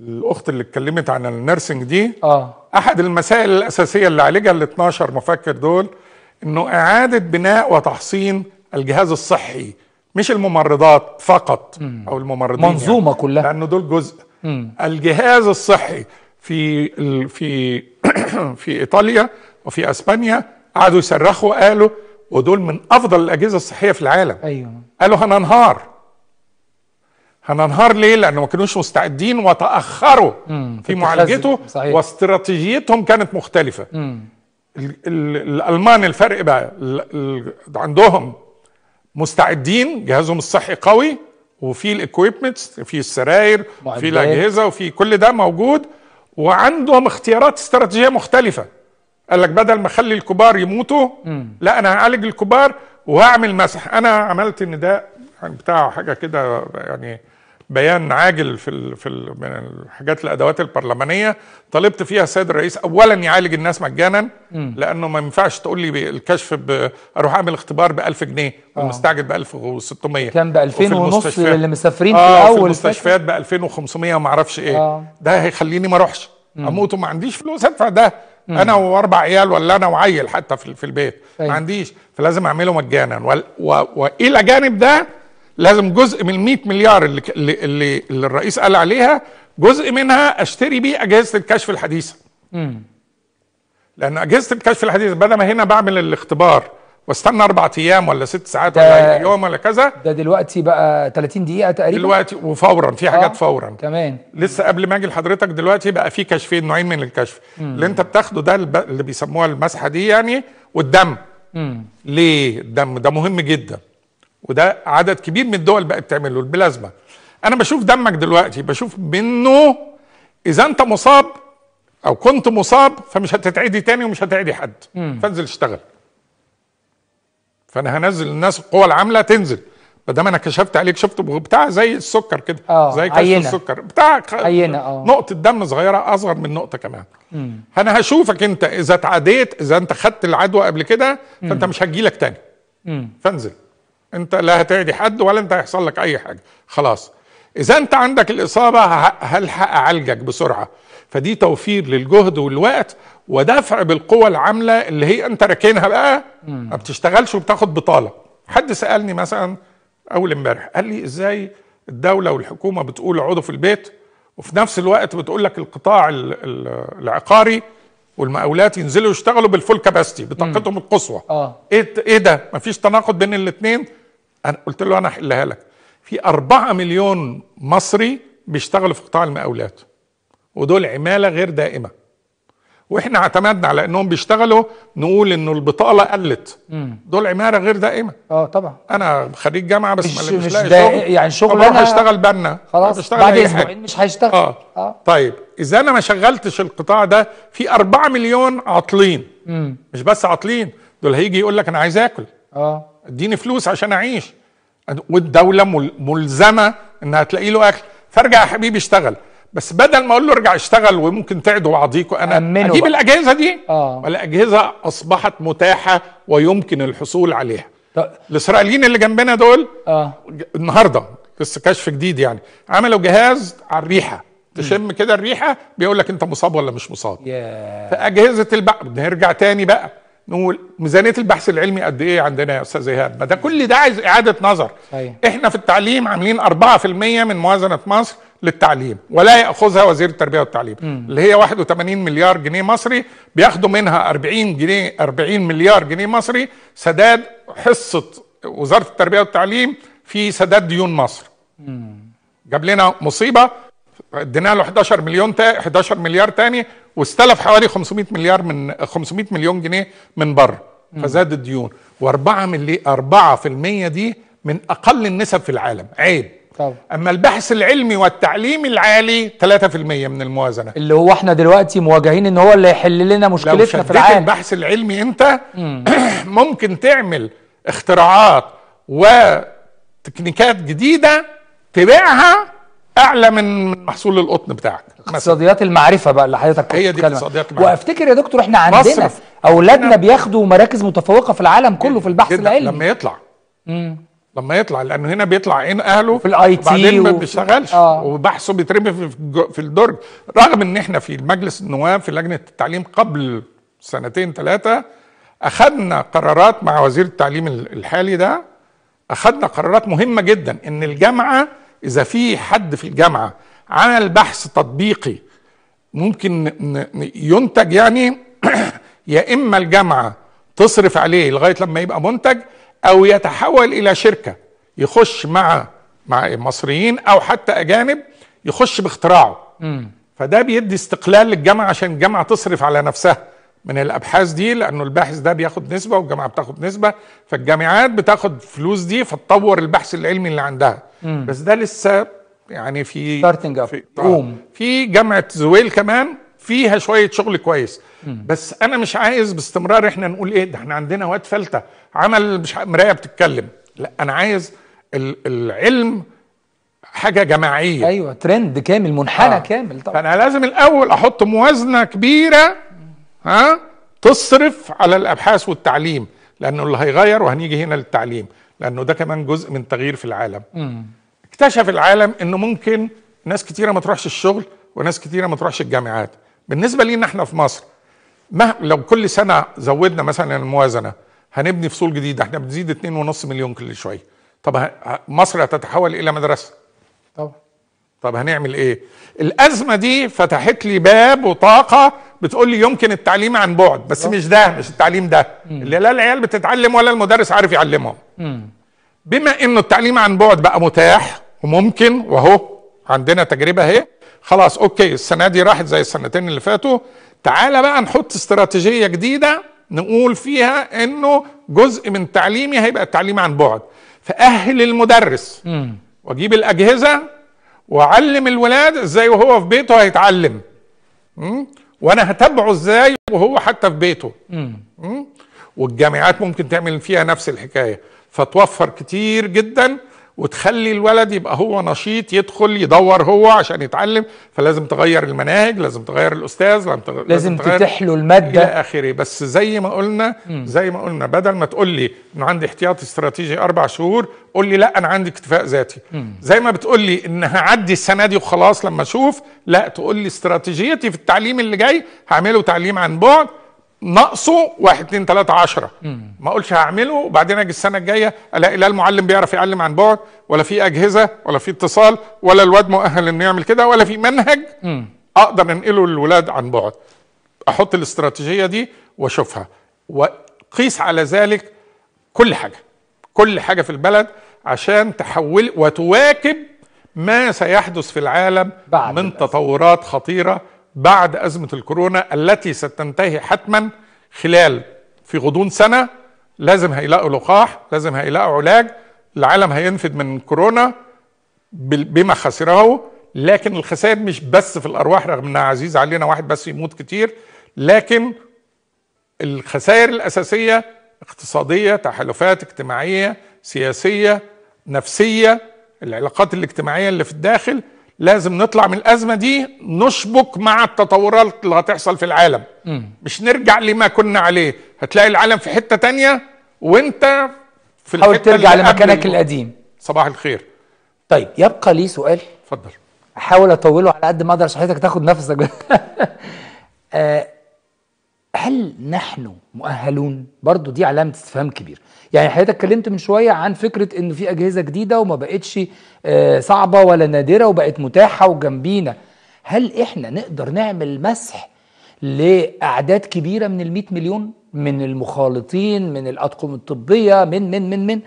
الاخت اللي اتكلمت عن النيرسنج دي اه احد المسائل الاساسيه اللي عالجها ال 12 مفكر دول انه اعاده بناء وتحصين الجهاز الصحي مش الممرضات فقط م. او الممرضين يعني. منظومه يعني. كلها لانه دول جزء م. الجهاز الصحي في في في ايطاليا وفي اسبانيا قعدوا يصرخوا قالوا ودول من افضل الاجهزه الصحيه في العالم ايوه قالوا هننهار هننهار ليه؟ لانه ما كانوش مستعدين وتاخروا في, في معالجته صحيح. واستراتيجيتهم كانت مختلفه. مم. الالمان الفرق بقى عندهم مستعدين جهازهم الصحي قوي وفي الاكويبمنتس في السراير وفي الاجهزه وفي كل ده موجود وعندهم اختيارات استراتيجيه مختلفه قال لك بدل ما اخلي الكبار يموتوا مم. لا انا هعالج الكبار وهعمل مسح انا عملت ان ده بتاع حاجه كده يعني بيان عاجل في الـ في الـ من الحاجات الادوات البرلمانيه طالبت فيها السيد الرئيس اولا يعالج الناس مجانا لانه ما ينفعش تقول لي الكشف اروح اعمل اختبار ب 1000 جنيه آه. والمستعجل ب 1600 كان ب 2000 ونص اللي مسافرين آه في الاول في المستشفيات ب 2500 وما اعرفش ايه آه. ده هيخليني ما اروحش اموت وما عنديش فلوس ادفع ده مم. انا واربع عيال ولا انا وعيل حتى في, في البيت ما طيب. عنديش فلازم اعمله مجانا والى جانب ده لازم جزء من ال 100 مليار اللي, اللي, اللي الرئيس قال عليها جزء منها اشتري بيه اجهزه الكشف الحديثه. امم لان اجهزه الكشف الحديثه بدل ما هنا بعمل الاختبار واستنى اربع ايام ولا ست ساعات ولا يوم ولا كذا ده دلوقتي بقى 30 دقيقه تقريبا دلوقتي وفورا في حاجات آه. فورا تمام لسه قبل ما اجي لحضرتك دلوقتي بقى في كشفين نوعين من الكشف مم. اللي انت بتاخده ده اللي بيسموها المسحه دي يعني والدم مم. ليه الدم ده مهم جدا وده عدد كبير من الدول بقت تعمله له البلازما انا بشوف دمك دلوقتي بشوف منه اذا انت مصاب او كنت مصاب فمش هتتعدي تاني ومش هتعدي حد مم. فانزل اشتغل فانا هنزل الناس القوى العامله تنزل ما دام انا كشفت عليك شفت بتاع زي السكر كده آه، زي كشف عينة. السكر بتاع عينة اه نقطه دم صغيره اصغر من نقطه كمان مم. انا هشوفك انت اذا اتعديت اذا انت خدت العدوى قبل كده فانت مم. مش هتجيلك تاني مم. فانزل انت لا هتعدي حد ولا انت هيحصل لك اي حاجه خلاص اذا انت عندك الاصابه هلحق اعالجك بسرعه فدي توفير للجهد والوقت ودفع بالقوه العامله اللي هي انت راكنها بقى ما بتشتغلش وبتاخد بطاله حد سالني مثلا اول امبارح قال لي ازاي الدوله والحكومه بتقول اقعدوا في البيت وفي نفس الوقت بتقول لك القطاع العقاري والمقاولات ينزلوا يشتغلوا بالفول كاباستي بطاقتهم القصوى اه ايه, إيه ده مفيش تناقض بين الاثنين انا قلت له انا احلها لك في 4 مليون مصري بيشتغلوا في قطاع المقاولات ودول عماله غير دائمه واحنا اعتمدنا على انهم بيشتغلوا نقول انه البطاله قلت دول عماله غير دائمه اه طبعا انا خريج جامعه بس مش, مش, مش لاقي شغل يعني شغل أنا هشتغل بنا خلاص بعد اسبوعين مش هيشتغل آه. اه طيب اذا انا ما شغلتش القطاع ده في 4 مليون عاطلين مش بس عاطلين دول هيجي يقول لك انا عايز اكل اه اديني فلوس عشان اعيش والدوله ملزمه انها تلاقي له اكل فارجع يا حبيبي اشتغل بس بدل ما اقول له ارجع اشتغل وممكن تعدوا بعضيكم انا اجيب بقى. الاجهزه دي آه. والاجهزه اصبحت متاحه ويمكن الحصول عليها طب. الاسرائيليين اللي جنبنا دول آه. النهارده لسه كشف جديد يعني عملوا جهاز على الريحه تشم كده الريحه بيقول لك انت مصاب ولا مش مصاب yeah. فاجهزه البق نرجع تاني بقى نقول ميزانيه البحث العلمي قد ايه عندنا يا استاذ ايهاب؟ ما ده كل ده عايز اعاده نظر. صحيح. احنا في التعليم عاملين 4% من موازنه مصر للتعليم ولا ياخذها وزير التربيه والتعليم م. اللي هي 81 مليار جنيه مصري بياخدوا منها 40 جنيه 40 مليار جنيه مصري سداد حصه وزاره التربيه والتعليم في سداد ديون مصر. م. جاب لنا مصيبه ادينا له 11 مليون تا 11 مليار تاني واستلف حوالي 500 مليار من 500 مليون جنيه من بره فزاد الديون و4 ملي 4% دي من اقل النسب في العالم عيب طبعا. اما البحث العلمي والتعليم العالي 3% من الموازنه اللي هو احنا دلوقتي مواجهين ان هو اللي يحل لنا مشكلتنا في العالم البحث العلمي انت ممكن تعمل اختراعات وتكنيكات جديده تبيعها اعلى من محصول القطن بتاعك اقتصاديات المعرفه بقى اللي حضرتك هي دي اقتصاديات المعرفة. وافتكر يا دكتور احنا عندنا مصرف. اولادنا بياخدوا مراكز متفوقه في العالم كله في البحث العلمي لما يطلع مم. لما يطلع لانه هنا بيطلع عين اهله في الاي تي وبعدين ما بيشتغلش آه. وبحثه بيترمي في في الدرج رغم ان احنا في مجلس النواب في لجنه التعليم قبل سنتين ثلاثه اخذنا قرارات مع وزير التعليم الحالي ده اخذنا قرارات مهمه جدا ان الجامعه اذا في حد في الجامعه عمل بحث تطبيقي ممكن ينتج يعني يا اما الجامعه تصرف عليه لغايه لما يبقى منتج او يتحول الى شركه يخش مع مع مصريين او حتى اجانب يخش باختراعه م. فده بيدي استقلال للجامعه عشان الجامعه تصرف على نفسها من الابحاث دي لانه الباحث ده بياخد نسبه والجامعه بتاخد نسبه فالجامعات بتاخد فلوس دي فتطور البحث العلمي اللي عندها مم. بس ده لسه يعني في ستارتنج في, آه. في جامعه زويل كمان فيها شويه شغل كويس مم. بس انا مش عايز باستمرار احنا نقول ايه ده احنا عندنا واد فلته عمل مش مرايه بتتكلم لا انا عايز العلم حاجه جماعيه ايوه ترند كامل منحنى آه. كامل طبعا فانا لازم الاول احط موازنه كبيره ها تصرف على الابحاث والتعليم لانه اللي هيغير وهنيجي هنا للتعليم لانه ده كمان جزء من تغيير في العالم مم. اكتشف العالم انه ممكن ناس كتيره ما تروحش الشغل وناس كتيره ما تروحش الجامعات بالنسبه لينا احنا في مصر ما لو كل سنه زودنا مثلا الموازنه هنبني فصول جديده احنا بنزيد 2.5 مليون كل شويه طب مصر هتتحول الى مدرسه طبعا طب هنعمل ايه الازمه دي فتحت لي باب وطاقه بتقول لي يمكن التعليم عن بعد بس مش ده مش التعليم ده اللي لا العيال بتتعلم ولا المدرس عارف يعلمهم بما انه التعليم عن بعد بقى متاح وممكن وهو عندنا تجربه اهي خلاص اوكي السنه دي راحت زي السنتين اللي فاتوا تعالى بقى نحط استراتيجيه جديده نقول فيها انه جزء من تعليمي هيبقى التعليم عن بعد فاهل المدرس مم. واجيب الاجهزه واعلم الولاد ازاي وهو في بيته هيتعلم مم. وانا هتبعه ازاي وهو حتى في بيته والجامعات ممكن تعمل فيها نفس الحكايه فتوفر كتير جدا وتخلي الولد يبقى هو نشيط يدخل يدور هو عشان يتعلم فلازم تغير المناهج لازم تغير الاستاذ لازم, تغير لازم تتيح له الماده الى اخره بس زي ما قلنا زي ما قلنا بدل ما تقول لي انه عندي احتياطي استراتيجي اربع شهور قول لي لا انا عندي اكتفاء ذاتي زي ما بتقول لي ان هعدي السنه دي وخلاص لما اشوف لا تقول لي استراتيجيتي في التعليم اللي جاي هعمله تعليم عن بعد ناقصه 1 2 3 10 ما اقولش هعمله وبعدين اجي السنه الجايه الاقي لا المعلم بيعرف يعلم عن بعد ولا في اجهزه ولا في اتصال ولا الواد مؤهل انه يعمل كده ولا في منهج مم. اقدر انقله للولاد عن بعد احط الاستراتيجيه دي واشوفها وقيس على ذلك كل حاجه كل حاجه في البلد عشان تحول وتواكب ما سيحدث في العالم بعد من بس. تطورات خطيره بعد أزمة الكورونا التي ستنتهي حتما خلال في غضون سنة لازم هيلاقوا لقاح لازم هيلاقوا علاج العالم هينفد من كورونا بما خسره لكن الخسائر مش بس في الأرواح رغم أنها عزيز علينا واحد بس يموت كتير لكن الخسائر الأساسية اقتصادية تحالفات اجتماعية سياسية نفسية العلاقات الاجتماعية اللي في الداخل لازم نطلع من الازمه دي نشبك مع التطورات اللي هتحصل في العالم م. مش نرجع لما كنا عليه هتلاقي العالم في حته تانية وانت في حاول ترجع لمكانك القديم صباح الخير طيب يبقى لي سؤال اتفضل احاول اطوله على قد ما اقدر عشان حضرتك تاخد نفسك آه هل نحن مؤهلون؟ برضو دي علامة استفهام كبير يعني حضرتك اتكلمت من شوية عن فكرة انه في اجهزة جديدة وما بقتش آه، صعبة ولا نادرة وبقت متاحة وجنبينا هل احنا نقدر نعمل مسح لأعداد كبيرة من المئة مليون من المخالطين من الأطقم الطبية من من من من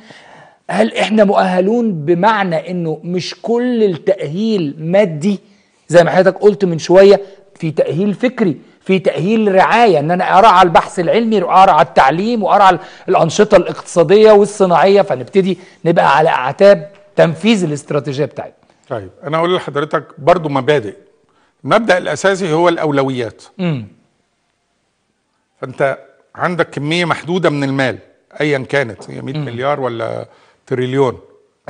هل احنا مؤهلون بمعنى انه مش كل التأهيل مادي زي ما حضرتك قلت من شوية في تأهيل فكري في تأهيل رعاية ان انا ارعى البحث العلمي وارعى التعليم وارعى الانشطة الاقتصادية والصناعية فنبتدي نبقى على اعتاب تنفيذ الاستراتيجية بتاعتنا طيب انا اقول لحضرتك برضو مبادئ المبدأ الاساسي هو الاولويات امم فانت عندك كمية محدودة من المال ايا كانت هي 100 مليار ولا تريليون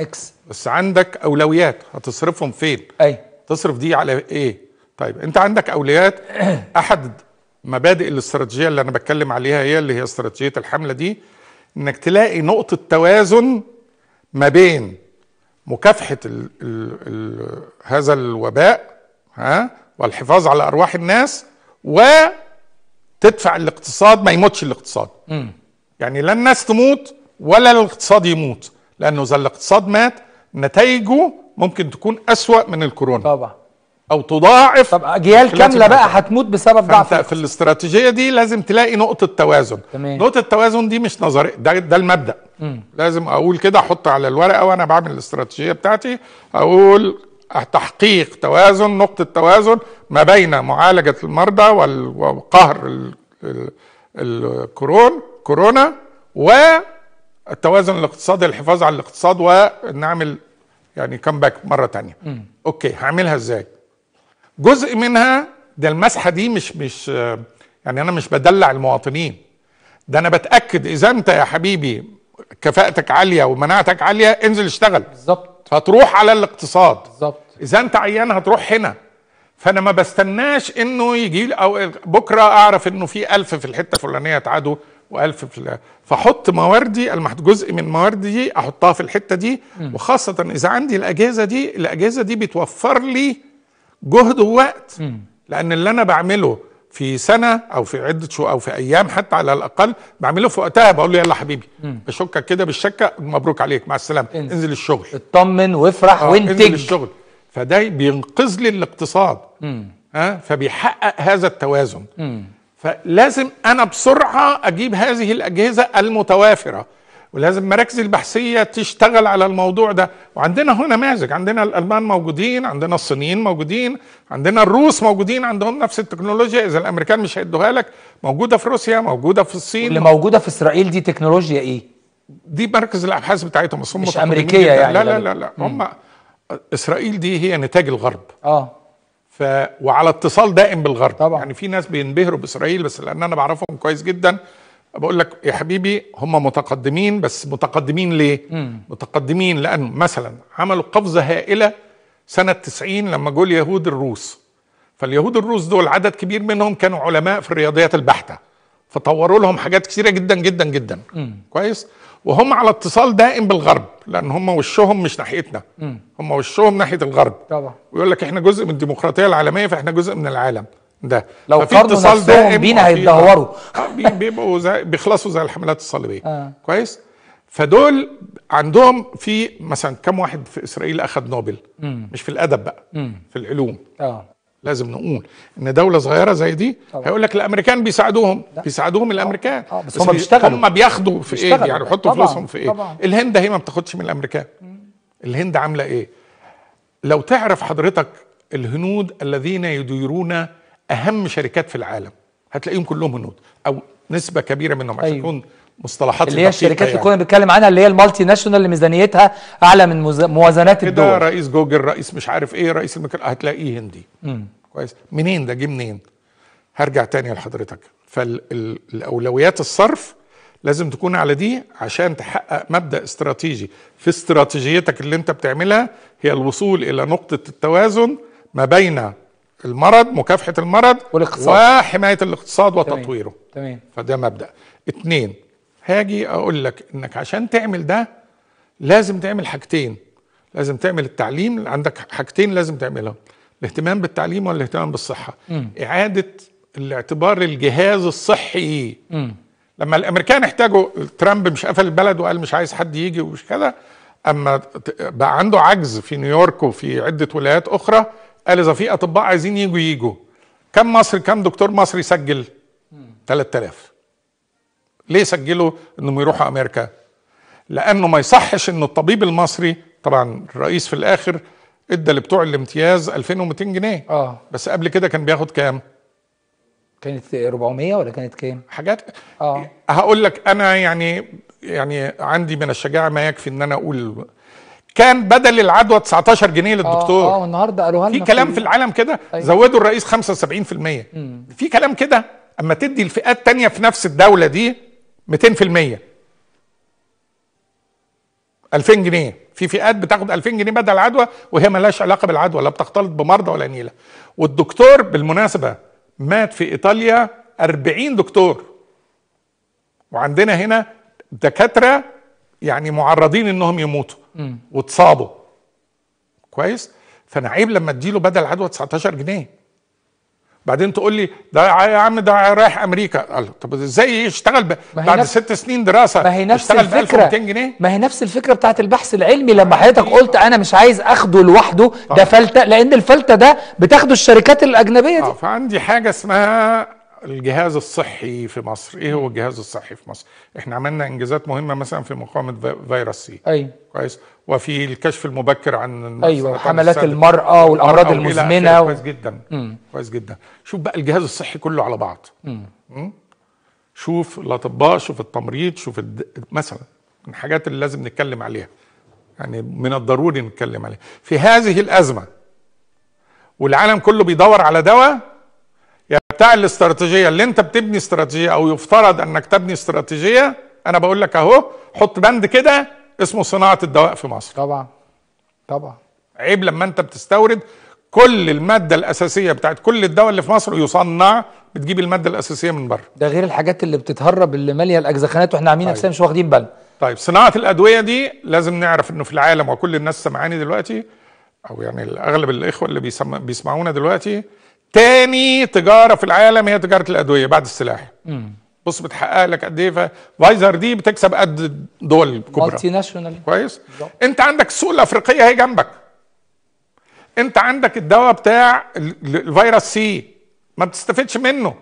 اكس بس عندك اولويات هتصرفهم فين اي تصرف دي على ايه طيب انت عندك اولويات احد مبادئ الاستراتيجيه اللي انا بتكلم عليها هي اللي هي استراتيجيه الحمله دي انك تلاقي نقطه توازن ما بين مكافحه الـ الـ الـ هذا الوباء ها والحفاظ على ارواح الناس وتدفع الاقتصاد ما يموتش الاقتصاد م. يعني لا الناس تموت ولا الاقتصاد يموت لانه اذا الاقتصاد مات نتائجه ممكن تكون اسوا من الكورونا طبعا او تضاعف طب اجيال كامله بقى هتموت بسبب ضعف في الاستراتيجيه دي لازم تلاقي نقطه توازن تمام. نقطه التوازن دي مش نظريه ده ده المبدا مم. لازم اقول كده احط على الورقه وانا بعمل الاستراتيجيه بتاعتي اقول تحقيق توازن نقطه توازن ما بين معالجه المرضى وقهر الكورونا كورونا والتوازن الاقتصادي الحفاظ على الاقتصاد ونعمل يعني كم باك مره تانية اوكي هعملها ازاي جزء منها ده المسحه دي مش مش يعني انا مش بدلع المواطنين ده انا بتاكد اذا انت يا حبيبي كفاءتك عاليه ومناعتك عاليه انزل اشتغل بالظبط هتروح على الاقتصاد بالظبط اذا انت عيان هتروح هنا فانا ما بستناش انه يجي او بكره اعرف انه في ألف في الحته الفلانيه اتعادوا 1000 في فحط مواردي المحت جزء من مواردي احطها في الحته دي وخاصه اذا عندي الاجهزه دي الاجهزه دي بتوفر لي جهد ووقت لان اللي انا بعمله في سنه او في عده شو او في ايام حتى على الاقل بعمله في وقتها بقول له يلا حبيبي بشكك كده بالشكه مبروك عليك مع السلامه انزل, انزل الشغل اطمن وافرح آه، وانتج انزل الشغل فده بينقذ لي الاقتصاد ها آه فبيحقق هذا التوازن م. فلازم انا بسرعه اجيب هذه الاجهزه المتوافره ولازم مراكز البحثية تشتغل على الموضوع ده وعندنا هنا نماذج عندنا الألمان موجودين عندنا الصينيين موجودين عندنا الروس موجودين عندهم نفس التكنولوجيا إذا الأمريكان مش هيدوها لك موجودة في روسيا موجودة في الصين اللي موجودة في إسرائيل دي تكنولوجيا إيه؟ دي مركز الأبحاث بتاعتهم بس هم مش أمريكية يعني لا لا لا, لا. هم إسرائيل دي هي نتاج الغرب آه ف وعلى اتصال دائم بالغرب طبعا. يعني في ناس بينبهروا باسرائيل بس لان انا بعرفهم كويس جدا بقول لك يا حبيبي هم متقدمين بس متقدمين ليه؟ مم. متقدمين لأن مثلا عملوا قفزة هائلة سنة 90 لما جو اليهود الروس فاليهود الروس دول عدد كبير منهم كانوا علماء في الرياضيات البحتة فطوروا لهم حاجات كثيرة جدا جدا جدا مم. كويس؟ وهم على اتصال دائم بالغرب لأن هم وشهم مش ناحيتنا مم. هم وشهم ناحية الغرب طبعا ويقول لك احنا جزء من الديمقراطية العالمية فاحنا جزء من العالم ده لو قارنوا نفسهم بينا هيتدهوروا آه، بيبقوا زي بيخلصوا زي الحملات الصليبيه آه. كويس فدول عندهم في مثلا كم واحد في اسرائيل اخذ نوبل م. مش في الادب بقى م. في العلوم اه لازم نقول ان دوله صغيره زي دي هيقول لك الامريكان بيساعدوهم ده. بيساعدوهم آه. الامريكان آه. آه. بس, بس هم بيشتغلوا هم بياخدوا في إيه؟ بيشتغلوا. ايه يعني يحطوا فلوسهم في ايه طبعا. الهند هي ما بتاخدش من الامريكان مم. الهند عامله ايه لو تعرف حضرتك الهنود الذين يديرون اهم شركات في العالم هتلاقيهم كلهم هنود او نسبه كبيره منهم عشان أيوه. مصطلحات اللي هي الشركات اللي يعني. كنا بنتكلم عنها اللي هي المالتي ناشونال اللي ميزانيتها اعلى من موازنات الدول كده رئيس جوجل رئيس مش عارف ايه رئيس المكر... هتلاقيه هندي كويس منين ده جه منين هرجع تاني لحضرتك فالاولويات الصرف لازم تكون على دي عشان تحقق مبدا استراتيجي في استراتيجيتك اللي انت بتعملها هي الوصول الى نقطه التوازن ما بين المرض مكافحه المرض والاقتصاد وحمايه الاقتصاد وتطويره تمام فده مبدا اتنين هاجي اقول لك انك عشان تعمل ده لازم تعمل حاجتين لازم تعمل التعليم عندك حاجتين لازم تعملهم الاهتمام بالتعليم والاهتمام بالصحه م. اعاده الاعتبار الجهاز الصحي م. لما الامريكان احتاجوا ترامب مش قفل البلد وقال مش عايز حد يجي ومش كده اما بقى عنده عجز في نيويورك وفي عده ولايات اخرى قال اذا في اطباء عايزين يجوا يجوا كم مصر كم دكتور مصري سجل 3000 ليه سجلوا انهم يروحوا امريكا لانه ما يصحش ان الطبيب المصري طبعا الرئيس في الاخر ادى لبتوع الامتياز 2200 جنيه اه بس قبل كده كان بياخد كام كانت 400 ولا كانت كام حاجات اه هقول لك انا يعني يعني عندي من الشجاعه ما يكفي ان انا اقول كان بدل العدوى 19 جنيه آه، للدكتور اه النهارده قالوها لنا في كلام في العالم كده أيوة. زودوا الرئيس 75% مم. في كلام كده اما تدي الفئات تانية في نفس الدوله دي 200% 2000 جنيه في فئات بتاخد 2000 جنيه بدل العدوى وهي مالهاش علاقه بالعدوى لا بتختلط بمرضى ولا نيله والدكتور بالمناسبه مات في ايطاليا 40 دكتور وعندنا هنا دكاتره يعني معرضين انهم يموتوا واتصابوا كويس فانا عيب لما اديله بدل عدوى 19 جنيه بعدين تقول لي ده يا عم ده رايح امريكا قال له طب ازاي يشتغل ب... بعد نفس... ست سنين دراسه ما هي نفس الفكره 1200 جنيه ما هي نفس الفكره بتاعت البحث العلمي لما حضرتك قلت انا مش عايز اخده لوحده ده آه. فلته لان الفلته ده بتاخده الشركات الاجنبيه دي اه فعندي حاجه اسمها الجهاز الصحي في مصر ايه هو الجهاز الصحي في مصر احنا عملنا انجازات مهمه مثلا في مقاومه فيروس سي ايوه كويس وفي الكشف المبكر عن ايوه حملات المراه والامراض المزمنه و... كويس جدا مم. كويس جدا شوف بقى الجهاز الصحي كله على بعض مم. مم؟ شوف الاطباء شوف التمريض شوف الد... مثلا من الحاجات اللي لازم نتكلم عليها يعني من الضروري نتكلم عليها في هذه الازمه والعالم كله بيدور على دواء بتاع الاستراتيجيه اللي انت بتبني استراتيجيه او يفترض انك تبني استراتيجيه انا بقول لك اهو حط بند كده اسمه صناعه الدواء في مصر طبعا طبعا عيب لما انت بتستورد كل الماده الاساسيه بتاعت كل الدواء اللي في مصر يصنع بتجيب الماده الاساسيه من بره ده غير الحاجات اللي بتتهرب اللي ماليه الاجزخانات واحنا عاملين طيب. نفسنا طيب. مش واخدين بالنا طيب صناعه الادويه دي لازم نعرف انه في العالم وكل الناس سمعاني دلوقتي او يعني اغلب الاخوه اللي بيسمعونا دلوقتي تاني تجاره في العالم هي تجاره الادويه بعد السلاح مم. بص بتحقق لك قد ايه فايزر دي بتكسب قد دول الكبرى مالتي ناشونال كويس بالضبط. انت عندك السوق الافريقيه هي جنبك انت عندك الدواء بتاع الفيروس سي ما بتستفدش منه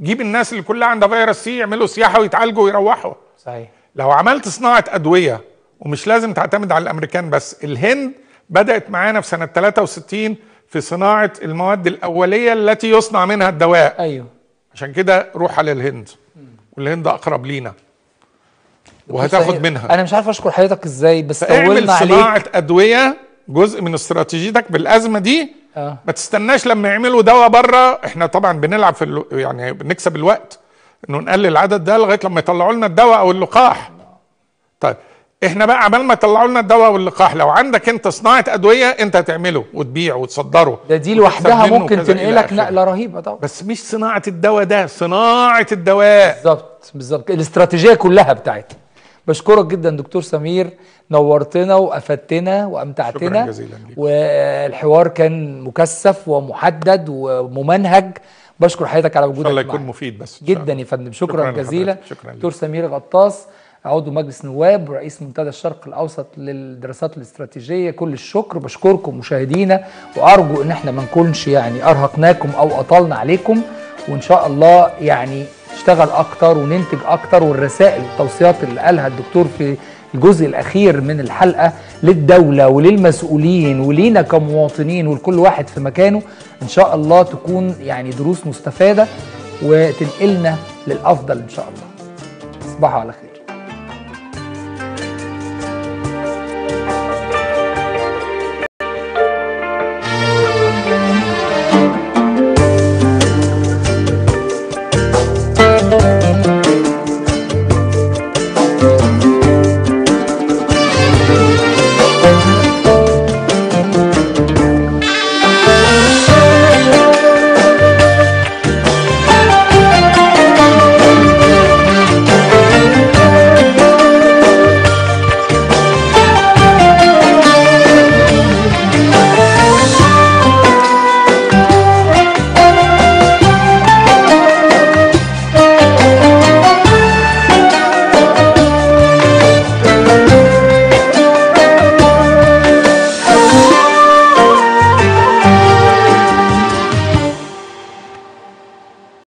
جيب الناس اللي كلها عندها فيروس سي يعملوا سياحه ويتعالجوا ويروحوا صحيح لو عملت صناعه ادويه ومش لازم تعتمد على الامريكان بس الهند بدات معانا في سنه 63 في صناعه المواد الاوليه التي يصنع منها الدواء ايوه عشان كده روح على الهند والهند اقرب لينا وهتاخد منها انا مش عارف اشكر حضرتك ازاي بس طولنا عليك صناعه ادويه جزء من استراتيجيتك بالازمه دي آه. ما تستناش لما يعملوا دواء بره احنا طبعا بنلعب في الو... يعني بنكسب الوقت انه نقلل العدد ده لغايه لما يطلعوا لنا الدواء او اللقاح طيب احنا بقى عمال ما طلعوا لنا الدواء واللقاح لو عندك انت صناعه ادويه انت تعمله وتبيع وتصدره ده دي لوحدها ممكن تنقلك نقله رهيبه طبعا بس مش صناعه الدواء ده صناعه الدواء بالظبط بالظبط الاستراتيجيه كلها بتاعتها بشكرك جدا دكتور سمير نورتنا وافدتنا وامتعتنا شكرا جزيلا ليك. والحوار كان مكثف ومحدد وممنهج بشكر حضرتك على وجودك ان شاء الله يكون معك. مفيد بس جدا يا فندم شكرا, شكرا جزيلا دكتور سمير غطاس عضو مجلس نواب ورئيس منتدى الشرق الاوسط للدراسات الاستراتيجيه كل الشكر بشكركم مشاهدينا وارجو ان احنا ما نكونش يعني ارهقناكم او اطلنا عليكم وان شاء الله يعني نشتغل اكتر وننتج اكتر والرسائل التوصيات اللي قالها الدكتور في الجزء الاخير من الحلقه للدوله وللمسؤولين ولينا كمواطنين ولكل واحد في مكانه ان شاء الله تكون يعني دروس مستفاده وتنقلنا للافضل ان شاء الله تصبحوا على خير